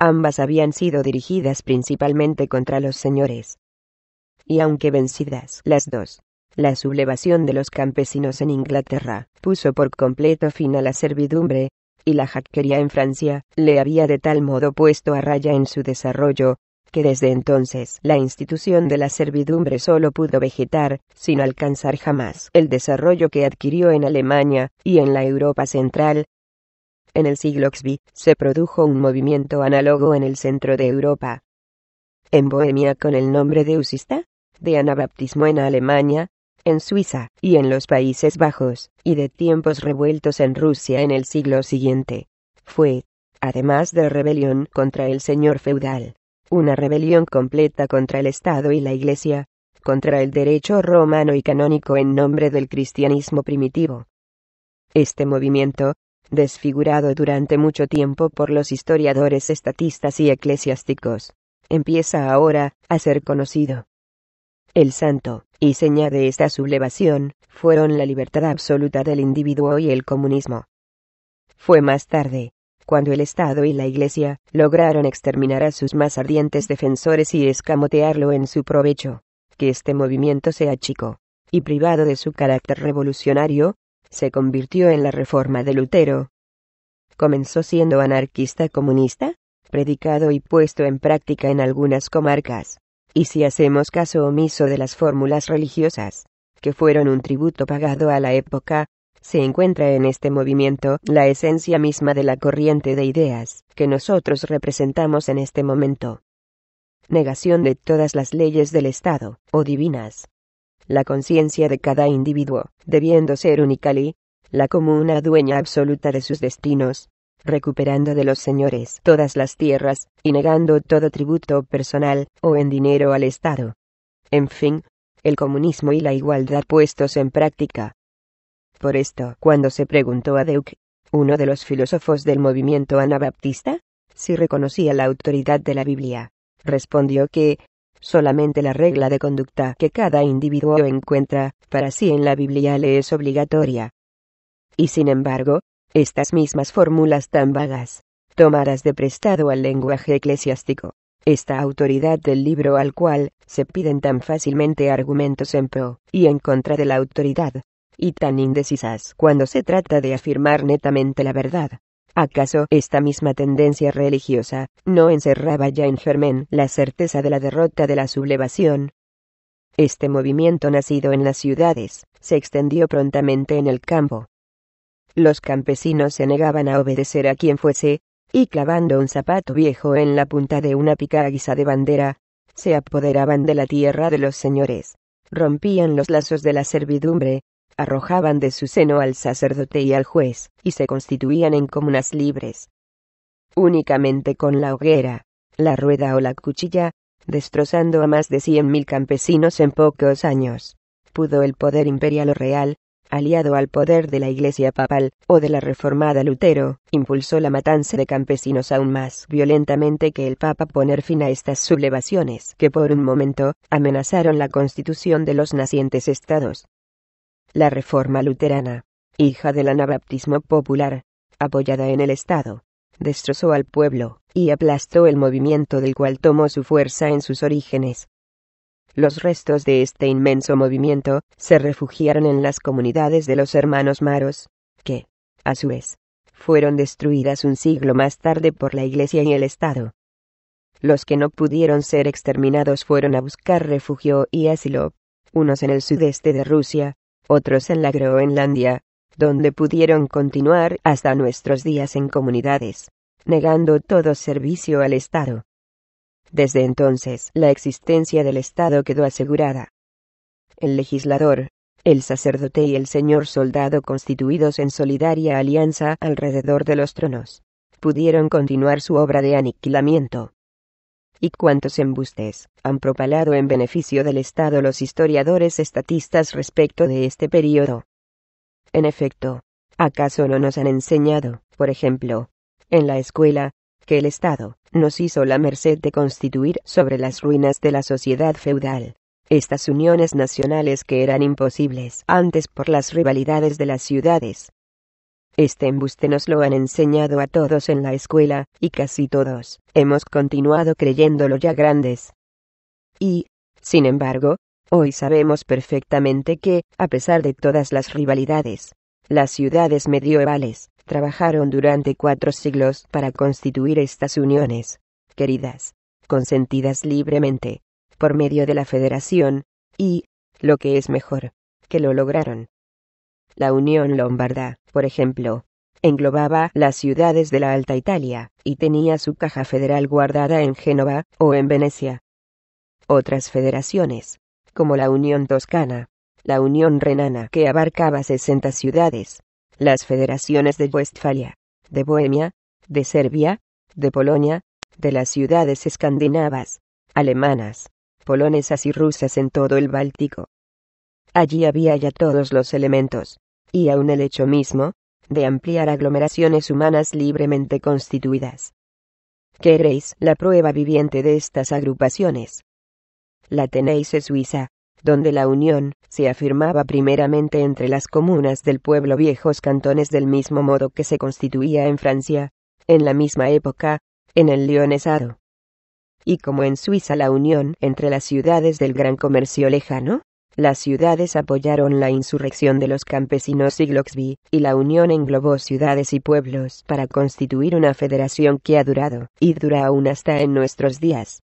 [SPEAKER 1] Ambas habían sido dirigidas principalmente contra los señores. Y aunque vencidas las dos, la sublevación de los campesinos en Inglaterra puso por completo fin a la servidumbre, y la jaquería en Francia le había de tal modo puesto a raya en su desarrollo, que desde entonces la institución de la servidumbre solo pudo vegetar, sin alcanzar jamás el desarrollo que adquirió en Alemania, y en la Europa central, en el siglo XVI, se produjo un movimiento análogo en el centro de Europa. En Bohemia con el nombre de usista, de anabaptismo en Alemania, en Suiza y en los Países Bajos, y de tiempos revueltos en Rusia en el siglo siguiente. Fue, además de rebelión contra el señor feudal, una rebelión completa contra el Estado y la Iglesia, contra el derecho romano y canónico en nombre del cristianismo primitivo. Este movimiento, desfigurado durante mucho tiempo por los historiadores estatistas y eclesiásticos, empieza ahora a ser conocido. El santo, y seña de esta sublevación, fueron la libertad absoluta del individuo y el comunismo. Fue más tarde, cuando el Estado y la Iglesia lograron exterminar a sus más ardientes defensores y escamotearlo en su provecho, que este movimiento se achicó, y privado de su carácter revolucionario, se convirtió en la reforma de Lutero. Comenzó siendo anarquista comunista, predicado y puesto en práctica en algunas comarcas, y si hacemos caso omiso de las fórmulas religiosas, que fueron un tributo pagado a la época, se encuentra en este movimiento la esencia misma de la corriente de ideas, que nosotros representamos en este momento. Negación de todas las leyes del Estado, o divinas. La conciencia de cada individuo, debiendo ser unicali, la comuna dueña absoluta de sus destinos, recuperando de los señores todas las tierras, y negando todo tributo personal, o en dinero al Estado. En fin, el comunismo y la igualdad puestos en práctica, por esto cuando se preguntó a Deuc, uno de los filósofos del movimiento anabaptista, si reconocía la autoridad de la Biblia. Respondió que, solamente la regla de conducta que cada individuo encuentra para sí en la Biblia le es obligatoria. Y sin embargo, estas mismas fórmulas tan vagas, tomadas de prestado al lenguaje eclesiástico, esta autoridad del libro al cual se piden tan fácilmente argumentos en pro y en contra de la autoridad y tan indecisas cuando se trata de afirmar netamente la verdad. ¿Acaso esta misma tendencia religiosa no encerraba ya en germen la certeza de la derrota de la sublevación? Este movimiento nacido en las ciudades, se extendió prontamente en el campo. Los campesinos se negaban a obedecer a quien fuese, y clavando un zapato viejo en la punta de una pica guisa de bandera, se apoderaban de la tierra de los señores, rompían los lazos de la servidumbre, arrojaban de su seno al sacerdote y al juez, y se constituían en comunas libres. Únicamente con la hoguera, la rueda o la cuchilla, destrozando a más de cien mil campesinos en pocos años, pudo el poder imperial o real, aliado al poder de la Iglesia papal o de la reformada Lutero, impulsó la matanza de campesinos aún más violentamente que el Papa poner fin a estas sublevaciones que por un momento amenazaron la constitución de los nacientes estados la Reforma Luterana, hija del anabaptismo popular, apoyada en el Estado, destrozó al pueblo y aplastó el movimiento del cual tomó su fuerza en sus orígenes. Los restos de este inmenso movimiento se refugiaron en las comunidades de los hermanos maros, que, a su vez, fueron destruidas un siglo más tarde por la Iglesia y el Estado. Los que no pudieron ser exterminados fueron a buscar refugio y asilo, unos en el sudeste de Rusia, otros en la Groenlandia, donde pudieron continuar hasta nuestros días en comunidades, negando todo servicio al Estado. Desde entonces, la existencia del Estado quedó asegurada. El legislador, el sacerdote y el señor soldado constituidos en solidaria alianza alrededor de los tronos, pudieron continuar su obra de aniquilamiento y cuántos embustes han propalado en beneficio del Estado los historiadores estatistas respecto de este periodo. En efecto, ¿acaso no nos han enseñado, por ejemplo, en la escuela, que el Estado nos hizo la merced de constituir sobre las ruinas de la sociedad feudal estas uniones nacionales que eran imposibles antes por las rivalidades de las ciudades, este embuste nos lo han enseñado a todos en la escuela, y casi todos, hemos continuado creyéndolo ya grandes. Y, sin embargo, hoy sabemos perfectamente que, a pesar de todas las rivalidades, las ciudades medievales, trabajaron durante cuatro siglos para constituir estas uniones, queridas, consentidas libremente, por medio de la federación, y, lo que es mejor, que lo lograron. La Unión Lombarda, por ejemplo, englobaba las ciudades de la Alta Italia, y tenía su caja federal guardada en Génova o en Venecia. Otras federaciones, como la Unión Toscana, la Unión Renana que abarcaba 60 ciudades, las federaciones de Westfalia, de Bohemia, de Serbia, de Polonia, de las ciudades escandinavas, alemanas, polonesas y rusas en todo el Báltico. Allí había ya todos los elementos, y aún el hecho mismo, de ampliar aglomeraciones humanas libremente constituidas. Queréis la prueba viviente de estas agrupaciones. La tenéis en Suiza, donde la unión se afirmaba primeramente entre las comunas del pueblo viejos cantones del mismo modo que se constituía en Francia, en la misma época, en el Leonesado. Y como en Suiza la unión entre las ciudades del gran comercio lejano, las ciudades apoyaron la insurrección de los campesinos y Gloxby, y la unión englobó ciudades y pueblos para constituir una federación que ha durado, y dura aún hasta en nuestros días.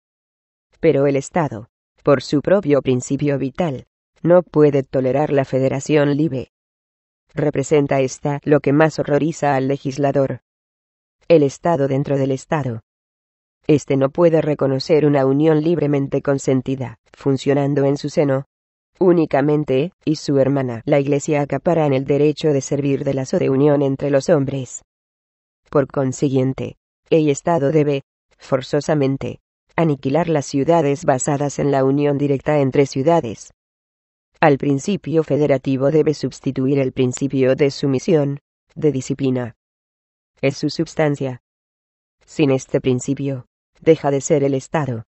[SPEAKER 1] Pero el Estado, por su propio principio vital, no puede tolerar la federación libre. Representa esta lo que más horroriza al legislador. El Estado dentro del Estado. Este no puede reconocer una unión libremente consentida, funcionando en su seno, únicamente, y su hermana. La Iglesia acaparan el derecho de servir de lazo de unión entre los hombres. Por consiguiente, el Estado debe, forzosamente, aniquilar las ciudades basadas en la unión directa entre ciudades. Al principio federativo debe sustituir el principio de sumisión, de disciplina. Es su substancia. Sin este principio, deja de ser el Estado.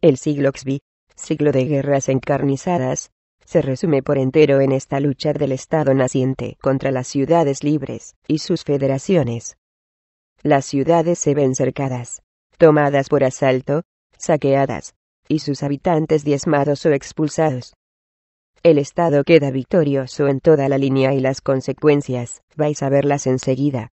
[SPEAKER 1] El siglo XVI siglo de guerras encarnizadas, se resume por entero en esta lucha del Estado naciente contra las ciudades libres y sus federaciones. Las ciudades se ven cercadas, tomadas por asalto, saqueadas, y sus habitantes diezmados o expulsados. El Estado queda victorioso en toda la línea y las consecuencias, vais a verlas enseguida.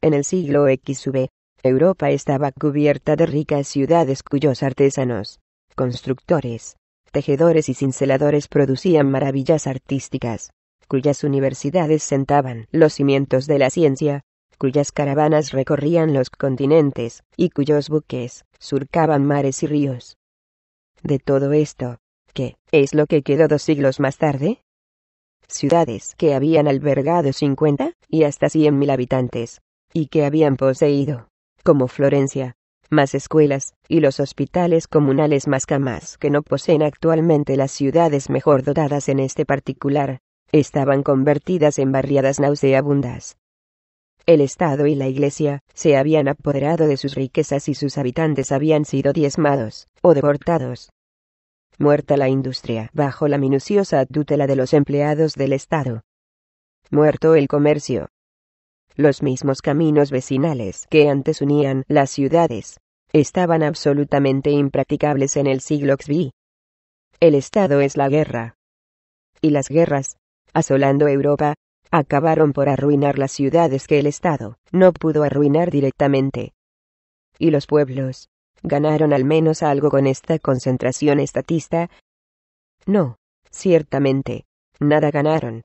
[SPEAKER 1] En el siglo XV, Europa estaba cubierta de ricas ciudades cuyos artesanos, constructores, tejedores y cinceladores producían maravillas artísticas, cuyas universidades sentaban los cimientos de la ciencia, cuyas caravanas recorrían los continentes, y cuyos buques surcaban mares y ríos. De todo esto, ¿qué es lo que quedó dos siglos más tarde? Ciudades que habían albergado cincuenta y hasta cien mil habitantes, y que habían poseído, como Florencia, más escuelas, y los hospitales comunales más camas que no poseen actualmente las ciudades mejor dotadas en este particular, estaban convertidas en barriadas nauseabundas. El Estado y la Iglesia se habían apoderado de sus riquezas y sus habitantes habían sido diezmados, o deportados. Muerta la industria bajo la minuciosa tutela de los empleados del Estado. Muerto el comercio, los mismos caminos vecinales que antes unían las ciudades, estaban absolutamente impracticables en el siglo XVI. El Estado es la guerra. Y las guerras, asolando Europa, acabaron por arruinar las ciudades que el Estado no pudo arruinar directamente. Y los pueblos, ganaron al menos algo con esta concentración estatista. No, ciertamente, nada ganaron,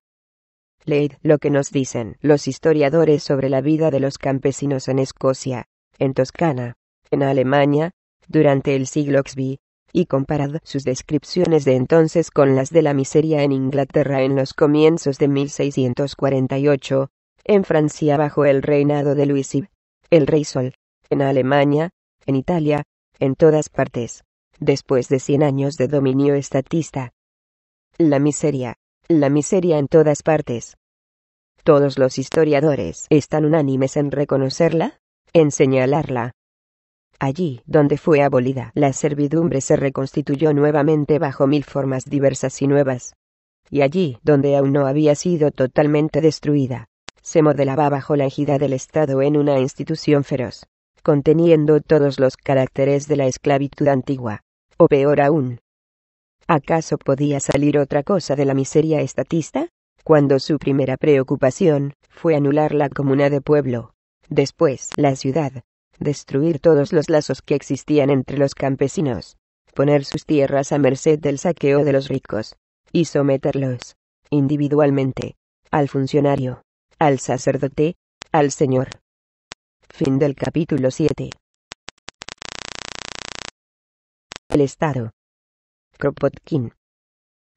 [SPEAKER 1] Leed lo que nos dicen los historiadores sobre la vida de los campesinos en Escocia, en Toscana, en Alemania, durante el siglo XVI, y comparad sus descripciones de entonces con las de la miseria en Inglaterra en los comienzos de 1648, en Francia bajo el reinado de Luis XIV, el rey Sol, en Alemania, en Italia, en todas partes, después de cien años de dominio estatista. La miseria, la miseria en todas partes. Todos los historiadores están unánimes en reconocerla, en señalarla. Allí donde fue abolida, la servidumbre se reconstituyó nuevamente bajo mil formas diversas y nuevas. Y allí donde aún no había sido totalmente destruida, se modelaba bajo la ejida del Estado en una institución feroz, conteniendo todos los caracteres de la esclavitud antigua, o peor aún, ¿Acaso podía salir otra cosa de la miseria estatista? Cuando su primera preocupación fue anular la comuna de pueblo, después la ciudad, destruir todos los lazos que existían entre los campesinos, poner sus tierras a merced del saqueo de los ricos, y someterlos, individualmente, al funcionario, al sacerdote, al señor. Fin del capítulo 7. El Estado. Kropotkin.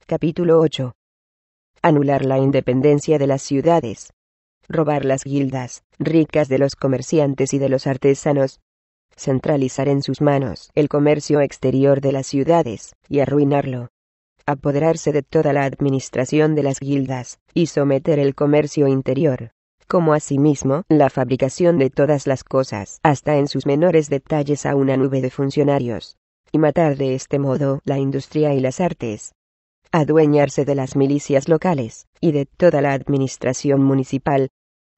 [SPEAKER 1] Capítulo 8. Anular la independencia de las ciudades. Robar las guildas, ricas de los comerciantes y de los artesanos. Centralizar en sus manos el comercio exterior de las ciudades, y arruinarlo. Apoderarse de toda la administración de las guildas, y someter el comercio interior, como asimismo la fabricación de todas las cosas, hasta en sus menores detalles, a una nube de funcionarios y matar de este modo la industria y las artes. Adueñarse de las milicias locales, y de toda la administración municipal.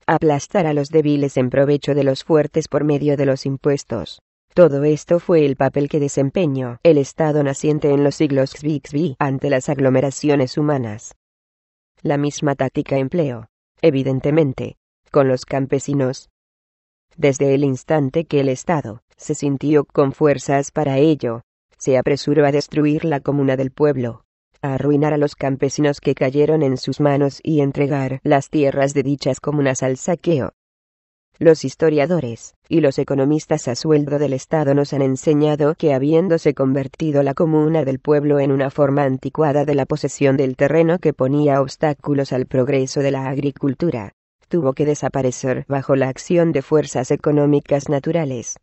[SPEAKER 1] Aplastar a los débiles en provecho de los fuertes por medio de los impuestos. Todo esto fue el papel que desempeñó el Estado naciente en los siglos XVI ante las aglomeraciones humanas. La misma táctica empleó, evidentemente, con los campesinos. Desde el instante que el Estado se sintió con fuerzas para ello, se apresuró a destruir la comuna del pueblo, a arruinar a los campesinos que cayeron en sus manos y entregar las tierras de dichas comunas al saqueo. Los historiadores y los economistas a sueldo del Estado nos han enseñado que habiéndose convertido la comuna del pueblo en una forma anticuada de la posesión del terreno que ponía obstáculos al progreso de la agricultura, tuvo que desaparecer bajo la acción de fuerzas económicas naturales,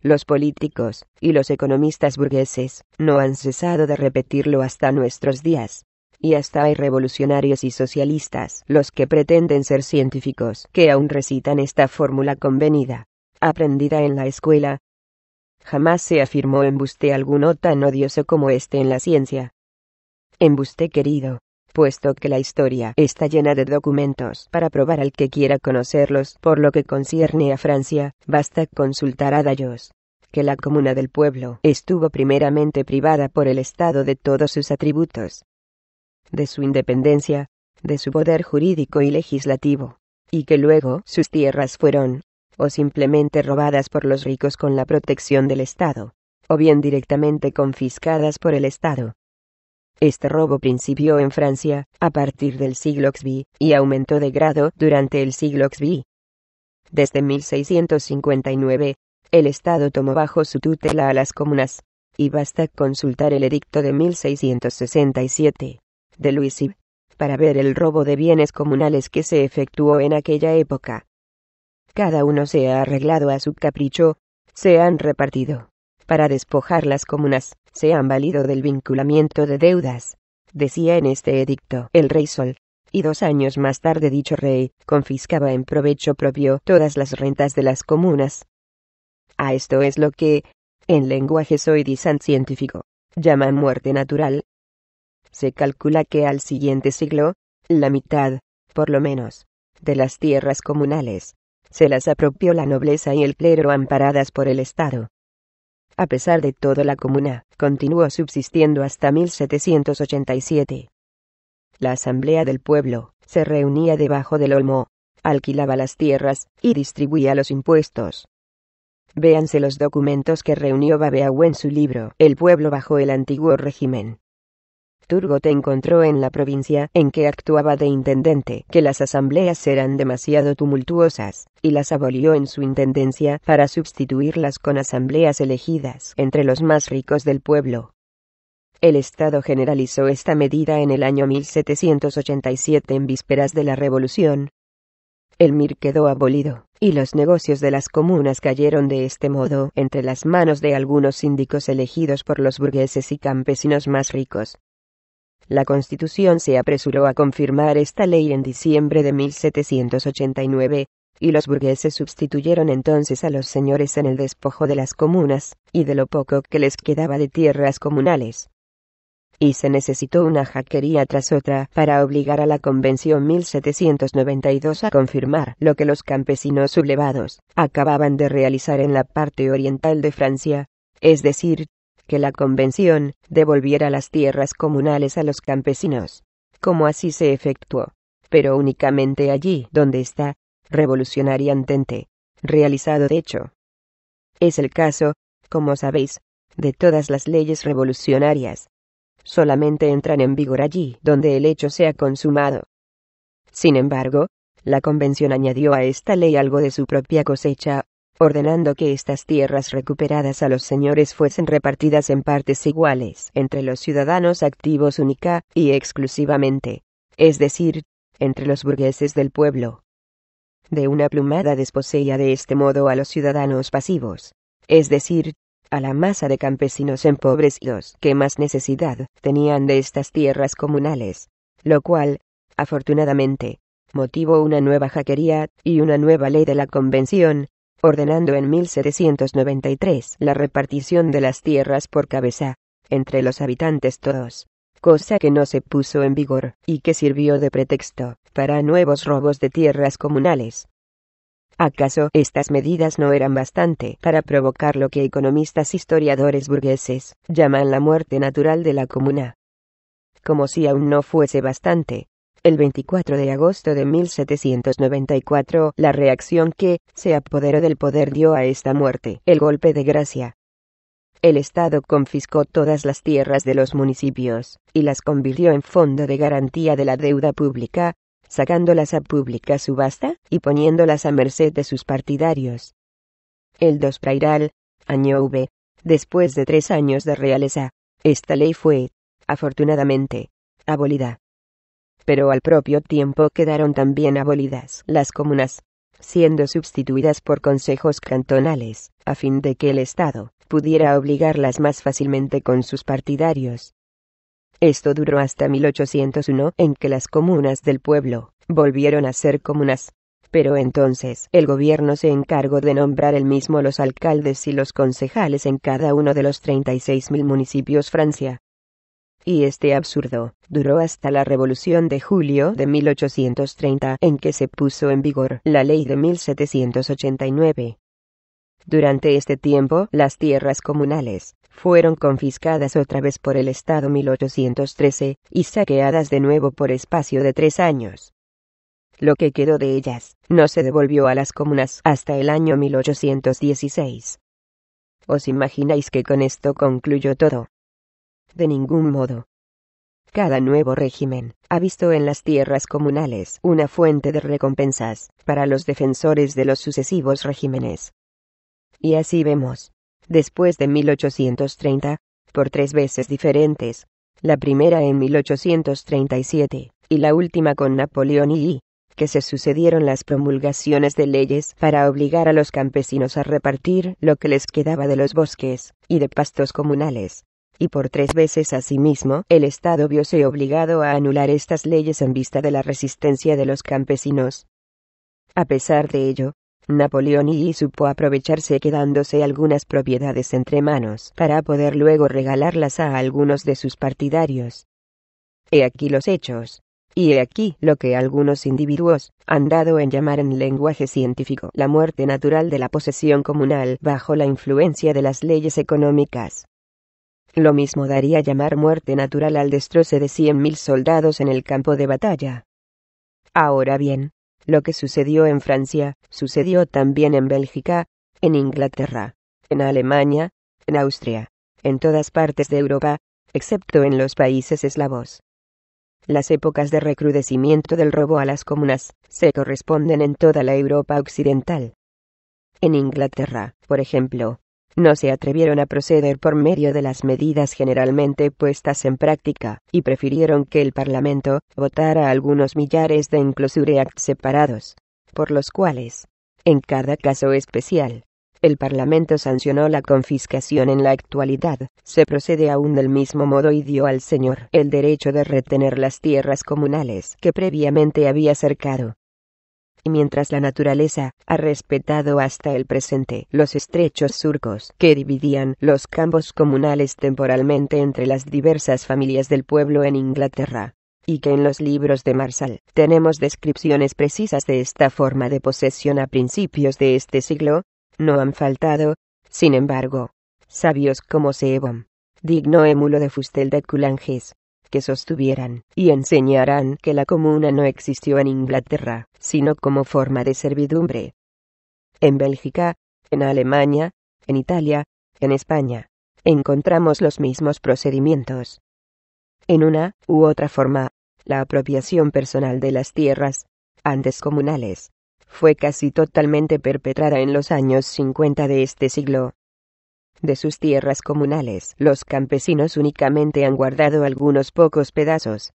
[SPEAKER 1] los políticos y los economistas burgueses no han cesado de repetirlo hasta nuestros días. Y hasta hay revolucionarios y socialistas, los que pretenden ser científicos, que aún recitan esta fórmula convenida, aprendida en la escuela. Jamás se afirmó embuste alguno tan odioso como este en la ciencia. Embuste querido, puesto que la historia está llena de documentos para probar al que quiera conocerlos. Por lo que concierne a Francia, basta consultar a Dayos que la comuna del pueblo estuvo primeramente privada por el Estado de todos sus atributos, de su independencia, de su poder jurídico y legislativo, y que luego sus tierras fueron, o simplemente robadas por los ricos con la protección del Estado, o bien directamente confiscadas por el Estado este robo principió en Francia, a partir del siglo XVI, y aumentó de grado durante el siglo XVI. Desde 1659, el Estado tomó bajo su tutela a las comunas, y basta consultar el edicto de 1667, de Luis XIV, para ver el robo de bienes comunales que se efectuó en aquella época. Cada uno se ha arreglado a su capricho, se han repartido para despojar las comunas, se han valido del vinculamiento de deudas. Decía en este edicto el rey Sol. Y dos años más tarde dicho rey, confiscaba en provecho propio todas las rentas de las comunas. A esto es lo que, en lenguaje soy científico, llaman muerte natural. Se calcula que al siguiente siglo, la mitad, por lo menos, de las tierras comunales, se las apropió la nobleza y el clero amparadas por el Estado a pesar de todo la comuna continuó subsistiendo hasta 1787. La Asamblea del Pueblo se reunía debajo del olmo, alquilaba las tierras y distribuía los impuestos. Véanse los documentos que reunió Babeau en su libro El pueblo bajo el antiguo régimen, Turgot encontró en la provincia en que actuaba de intendente que las asambleas eran demasiado tumultuosas, y las abolió en su intendencia para sustituirlas con asambleas elegidas entre los más ricos del pueblo. El Estado generalizó esta medida en el año 1787 en vísperas de la Revolución. El MIR quedó abolido, y los negocios de las comunas cayeron de este modo entre las manos de algunos síndicos elegidos por los burgueses y campesinos más ricos, la Constitución se apresuró a confirmar esta ley en diciembre de 1789, y los burgueses sustituyeron entonces a los señores en el despojo de las comunas, y de lo poco que les quedaba de tierras comunales. Y se necesitó una jaquería tras otra para obligar a la Convención 1792 a confirmar lo que los campesinos sublevados acababan de realizar en la parte oriental de Francia, es decir, que la Convención devolviera las tierras comunales a los campesinos. Como así se efectuó. Pero únicamente allí donde está, revolucionariamente realizado de hecho. Es el caso, como sabéis, de todas las leyes revolucionarias. Solamente entran en vigor allí donde el hecho sea consumado. Sin embargo, la Convención añadió a esta ley algo de su propia cosecha, ordenando que estas tierras recuperadas a los señores fuesen repartidas en partes iguales entre los ciudadanos activos única y exclusivamente, es decir, entre los burgueses del pueblo. De una plumada desposeía de este modo a los ciudadanos pasivos, es decir, a la masa de campesinos empobrecidos que más necesidad tenían de estas tierras comunales, lo cual, afortunadamente, motivó una nueva jaquería y una nueva ley de la Convención, ordenando en 1793 la repartición de las tierras por cabeza, entre los habitantes todos, cosa que no se puso en vigor y que sirvió de pretexto para nuevos robos de tierras comunales. ¿Acaso estas medidas no eran bastante para provocar lo que economistas historiadores burgueses llaman la muerte natural de la comuna? Como si aún no fuese bastante, el 24 de agosto de 1794, la reacción que se apoderó del poder dio a esta muerte el golpe de gracia. El Estado confiscó todas las tierras de los municipios, y las convirtió en fondo de garantía de la deuda pública, sacándolas a pública subasta y poniéndolas a merced de sus partidarios. El 2 Prairal, año V, después de tres años de realeza, esta ley fue, afortunadamente, abolida pero al propio tiempo quedaron también abolidas las comunas, siendo sustituidas por consejos cantonales, a fin de que el Estado pudiera obligarlas más fácilmente con sus partidarios. Esto duró hasta 1801 en que las comunas del pueblo volvieron a ser comunas. Pero entonces el gobierno se encargó de nombrar el mismo los alcaldes y los concejales en cada uno de los 36.000 municipios Francia y este absurdo, duró hasta la Revolución de Julio de 1830 en que se puso en vigor la ley de 1789. Durante este tiempo, las tierras comunales fueron confiscadas otra vez por el Estado 1813 y saqueadas de nuevo por espacio de tres años. Lo que quedó de ellas no se devolvió a las comunas hasta el año 1816. ¿Os imagináis que con esto concluyó todo? de ningún modo. Cada nuevo régimen ha visto en las tierras comunales una fuente de recompensas para los defensores de los sucesivos regímenes. Y así vemos, después de 1830, por tres veces diferentes, la primera en 1837, y la última con Napoleón y que se sucedieron las promulgaciones de leyes para obligar a los campesinos a repartir lo que les quedaba de los bosques y de pastos comunales, y por tres veces asimismo, el Estado viose obligado a anular estas leyes en vista de la resistencia de los campesinos. A pesar de ello, Napoleón y supo aprovecharse quedándose algunas propiedades entre manos para poder luego regalarlas a algunos de sus partidarios. He aquí los hechos. Y he aquí lo que algunos individuos han dado en llamar en lenguaje científico la muerte natural de la posesión comunal bajo la influencia de las leyes económicas. Lo mismo daría llamar muerte natural al destroce de cien mil soldados en el campo de batalla. Ahora bien, lo que sucedió en Francia, sucedió también en Bélgica, en Inglaterra, en Alemania, en Austria, en todas partes de Europa, excepto en los países eslavos. Las épocas de recrudecimiento del robo a las comunas se corresponden en toda la Europa occidental. En Inglaterra, por ejemplo, no se atrevieron a proceder por medio de las medidas generalmente puestas en práctica, y prefirieron que el Parlamento votara algunos millares de Enclosure Act separados, por los cuales, en cada caso especial, el Parlamento sancionó la confiscación en la actualidad, se procede aún del mismo modo y dio al señor el derecho de retener las tierras comunales que previamente había cercado y mientras la naturaleza ha respetado hasta el presente los estrechos surcos que dividían los campos comunales temporalmente entre las diversas familias del pueblo en Inglaterra, y que en los libros de Marsal tenemos descripciones precisas de esta forma de posesión a principios de este siglo, no han faltado, sin embargo, sabios como Sebom, digno émulo de Fustel de Culanges, que sostuvieran y enseñarán que la comuna no existió en Inglaterra, sino como forma de servidumbre. En Bélgica, en Alemania, en Italia, en España, encontramos los mismos procedimientos. En una u otra forma, la apropiación personal de las tierras, antes comunales, fue casi totalmente perpetrada en los años 50 de este siglo, de sus tierras comunales. Los campesinos únicamente han guardado algunos pocos pedazos.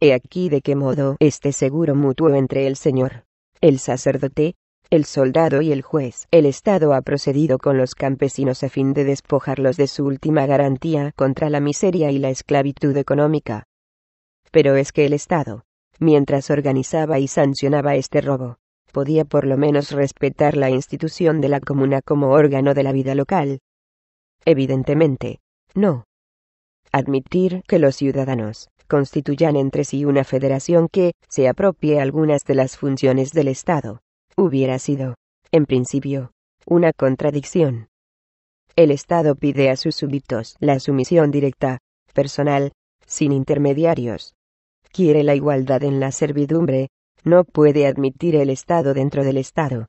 [SPEAKER 1] He aquí de qué modo este seguro mutuo entre el Señor, el sacerdote, el soldado y el juez. El Estado ha procedido con los campesinos a fin de despojarlos de su última garantía contra la miseria y la esclavitud económica. Pero es que el Estado, mientras organizaba y sancionaba este robo, podía por lo menos respetar la institución de la comuna como órgano de la vida local, Evidentemente, no. Admitir que los ciudadanos constituyan entre sí una federación que se apropie algunas de las funciones del Estado hubiera sido, en principio, una contradicción. El Estado pide a sus súbditos la sumisión directa, personal, sin intermediarios. Quiere la igualdad en la servidumbre, no puede admitir el Estado dentro del Estado.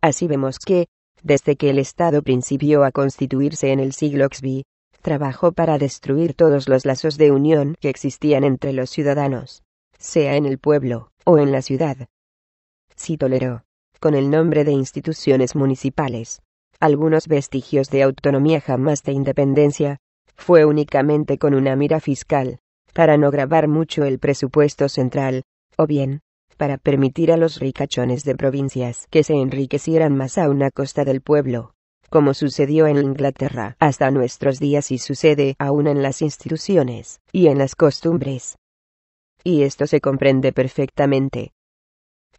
[SPEAKER 1] Así vemos que, desde que el Estado principió a constituirse en el siglo XVI, trabajó para destruir todos los lazos de unión que existían entre los ciudadanos, sea en el pueblo o en la ciudad. Si toleró, con el nombre de instituciones municipales, algunos vestigios de autonomía jamás de independencia, fue únicamente con una mira fiscal, para no grabar mucho el presupuesto central, o bien, para permitir a los ricachones de provincias que se enriquecieran más a una costa del pueblo, como sucedió en Inglaterra hasta nuestros días y sucede aún en las instituciones y en las costumbres. Y esto se comprende perfectamente.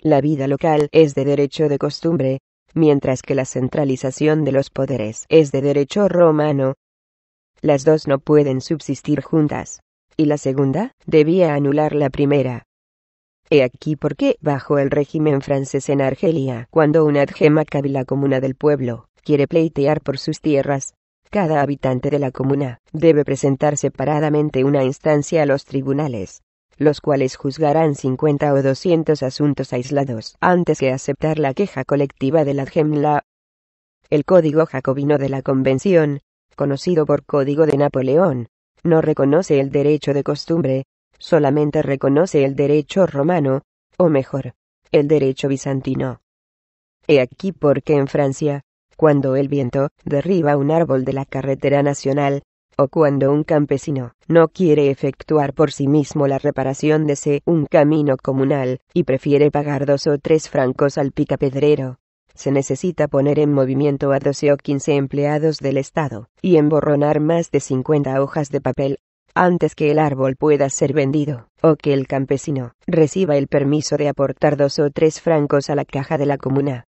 [SPEAKER 1] La vida local es de derecho de costumbre, mientras que la centralización de los poderes es de derecho romano. Las dos no pueden subsistir juntas. Y la segunda debía anular la primera. He aquí por qué, bajo el régimen francés en Argelia, cuando una adjema la comuna del pueblo, quiere pleitear por sus tierras, cada habitante de la comuna debe presentar separadamente una instancia a los tribunales, los cuales juzgarán 50 o 200 asuntos aislados antes que aceptar la queja colectiva de la adjemla. El Código Jacobino de la Convención, conocido por Código de Napoleón, no reconoce el derecho de costumbre, solamente reconoce el derecho romano, o mejor, el derecho bizantino. He aquí porque en Francia, cuando el viento derriba un árbol de la carretera nacional, o cuando un campesino no quiere efectuar por sí mismo la reparación de ese un camino comunal y prefiere pagar dos o tres francos al picapedrero, se necesita poner en movimiento a doce o quince empleados del Estado y emborronar más de cincuenta hojas de papel antes que el árbol pueda ser vendido, o que el campesino reciba el permiso de aportar dos o tres francos a la caja de la comuna.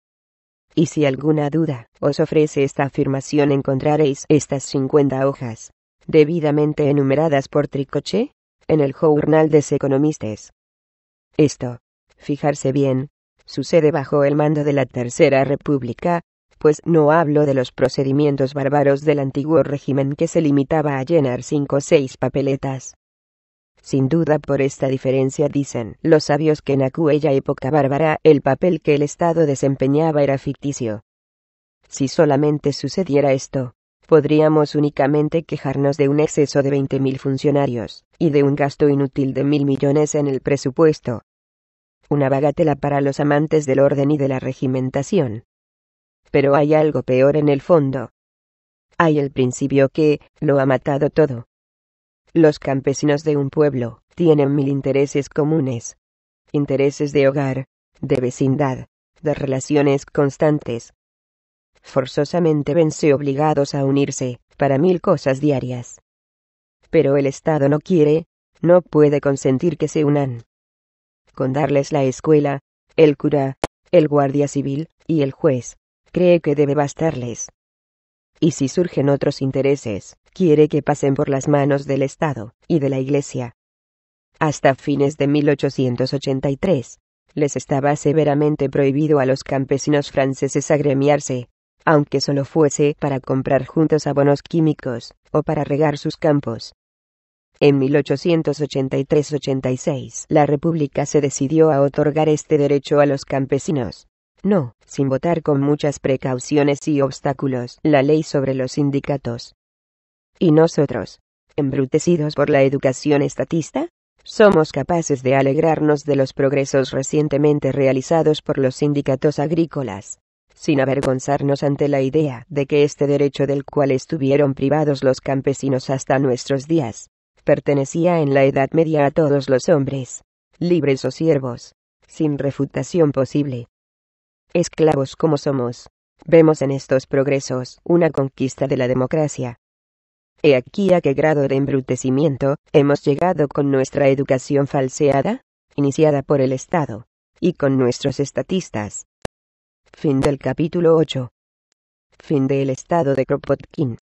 [SPEAKER 1] Y si alguna duda os ofrece esta afirmación encontraréis estas 50 hojas, debidamente enumeradas por Tricoche, en el Journal des Economistes. Esto, fijarse bien, sucede bajo el mando de la Tercera República, pues no hablo de los procedimientos bárbaros del antiguo régimen que se limitaba a llenar cinco o seis papeletas. Sin duda por esta diferencia dicen los sabios que en aquella época bárbara el papel que el Estado desempeñaba era ficticio. Si solamente sucediera esto, podríamos únicamente quejarnos de un exceso de 20.000 funcionarios, y de un gasto inútil de mil millones en el presupuesto. Una bagatela para los amantes del orden y de la regimentación pero hay algo peor en el fondo. Hay el principio que lo ha matado todo. Los campesinos de un pueblo tienen mil intereses comunes. Intereses de hogar, de vecindad, de relaciones constantes. Forzosamente vense obligados a unirse, para mil cosas diarias. Pero el Estado no quiere, no puede consentir que se unan. Con darles la escuela, el cura, el guardia civil, y el juez, cree que debe bastarles. Y si surgen otros intereses, quiere que pasen por las manos del Estado y de la Iglesia. Hasta fines de 1883, les estaba severamente prohibido a los campesinos franceses agremiarse, aunque solo fuese para comprar juntos abonos químicos, o para regar sus campos. En 1883-86 la República se decidió a otorgar este derecho a los campesinos, no, sin votar con muchas precauciones y obstáculos la ley sobre los sindicatos. Y nosotros, embrutecidos por la educación estatista, somos capaces de alegrarnos de los progresos recientemente realizados por los sindicatos agrícolas, sin avergonzarnos ante la idea de que este derecho del cual estuvieron privados los campesinos hasta nuestros días, pertenecía en la Edad Media a todos los hombres, libres o siervos, sin refutación posible, esclavos como somos. Vemos en estos progresos una conquista de la democracia. He aquí a qué grado de embrutecimiento hemos llegado con nuestra educación falseada, iniciada por el Estado, y con nuestros estatistas. Fin del capítulo 8. Fin del Estado de Kropotkin.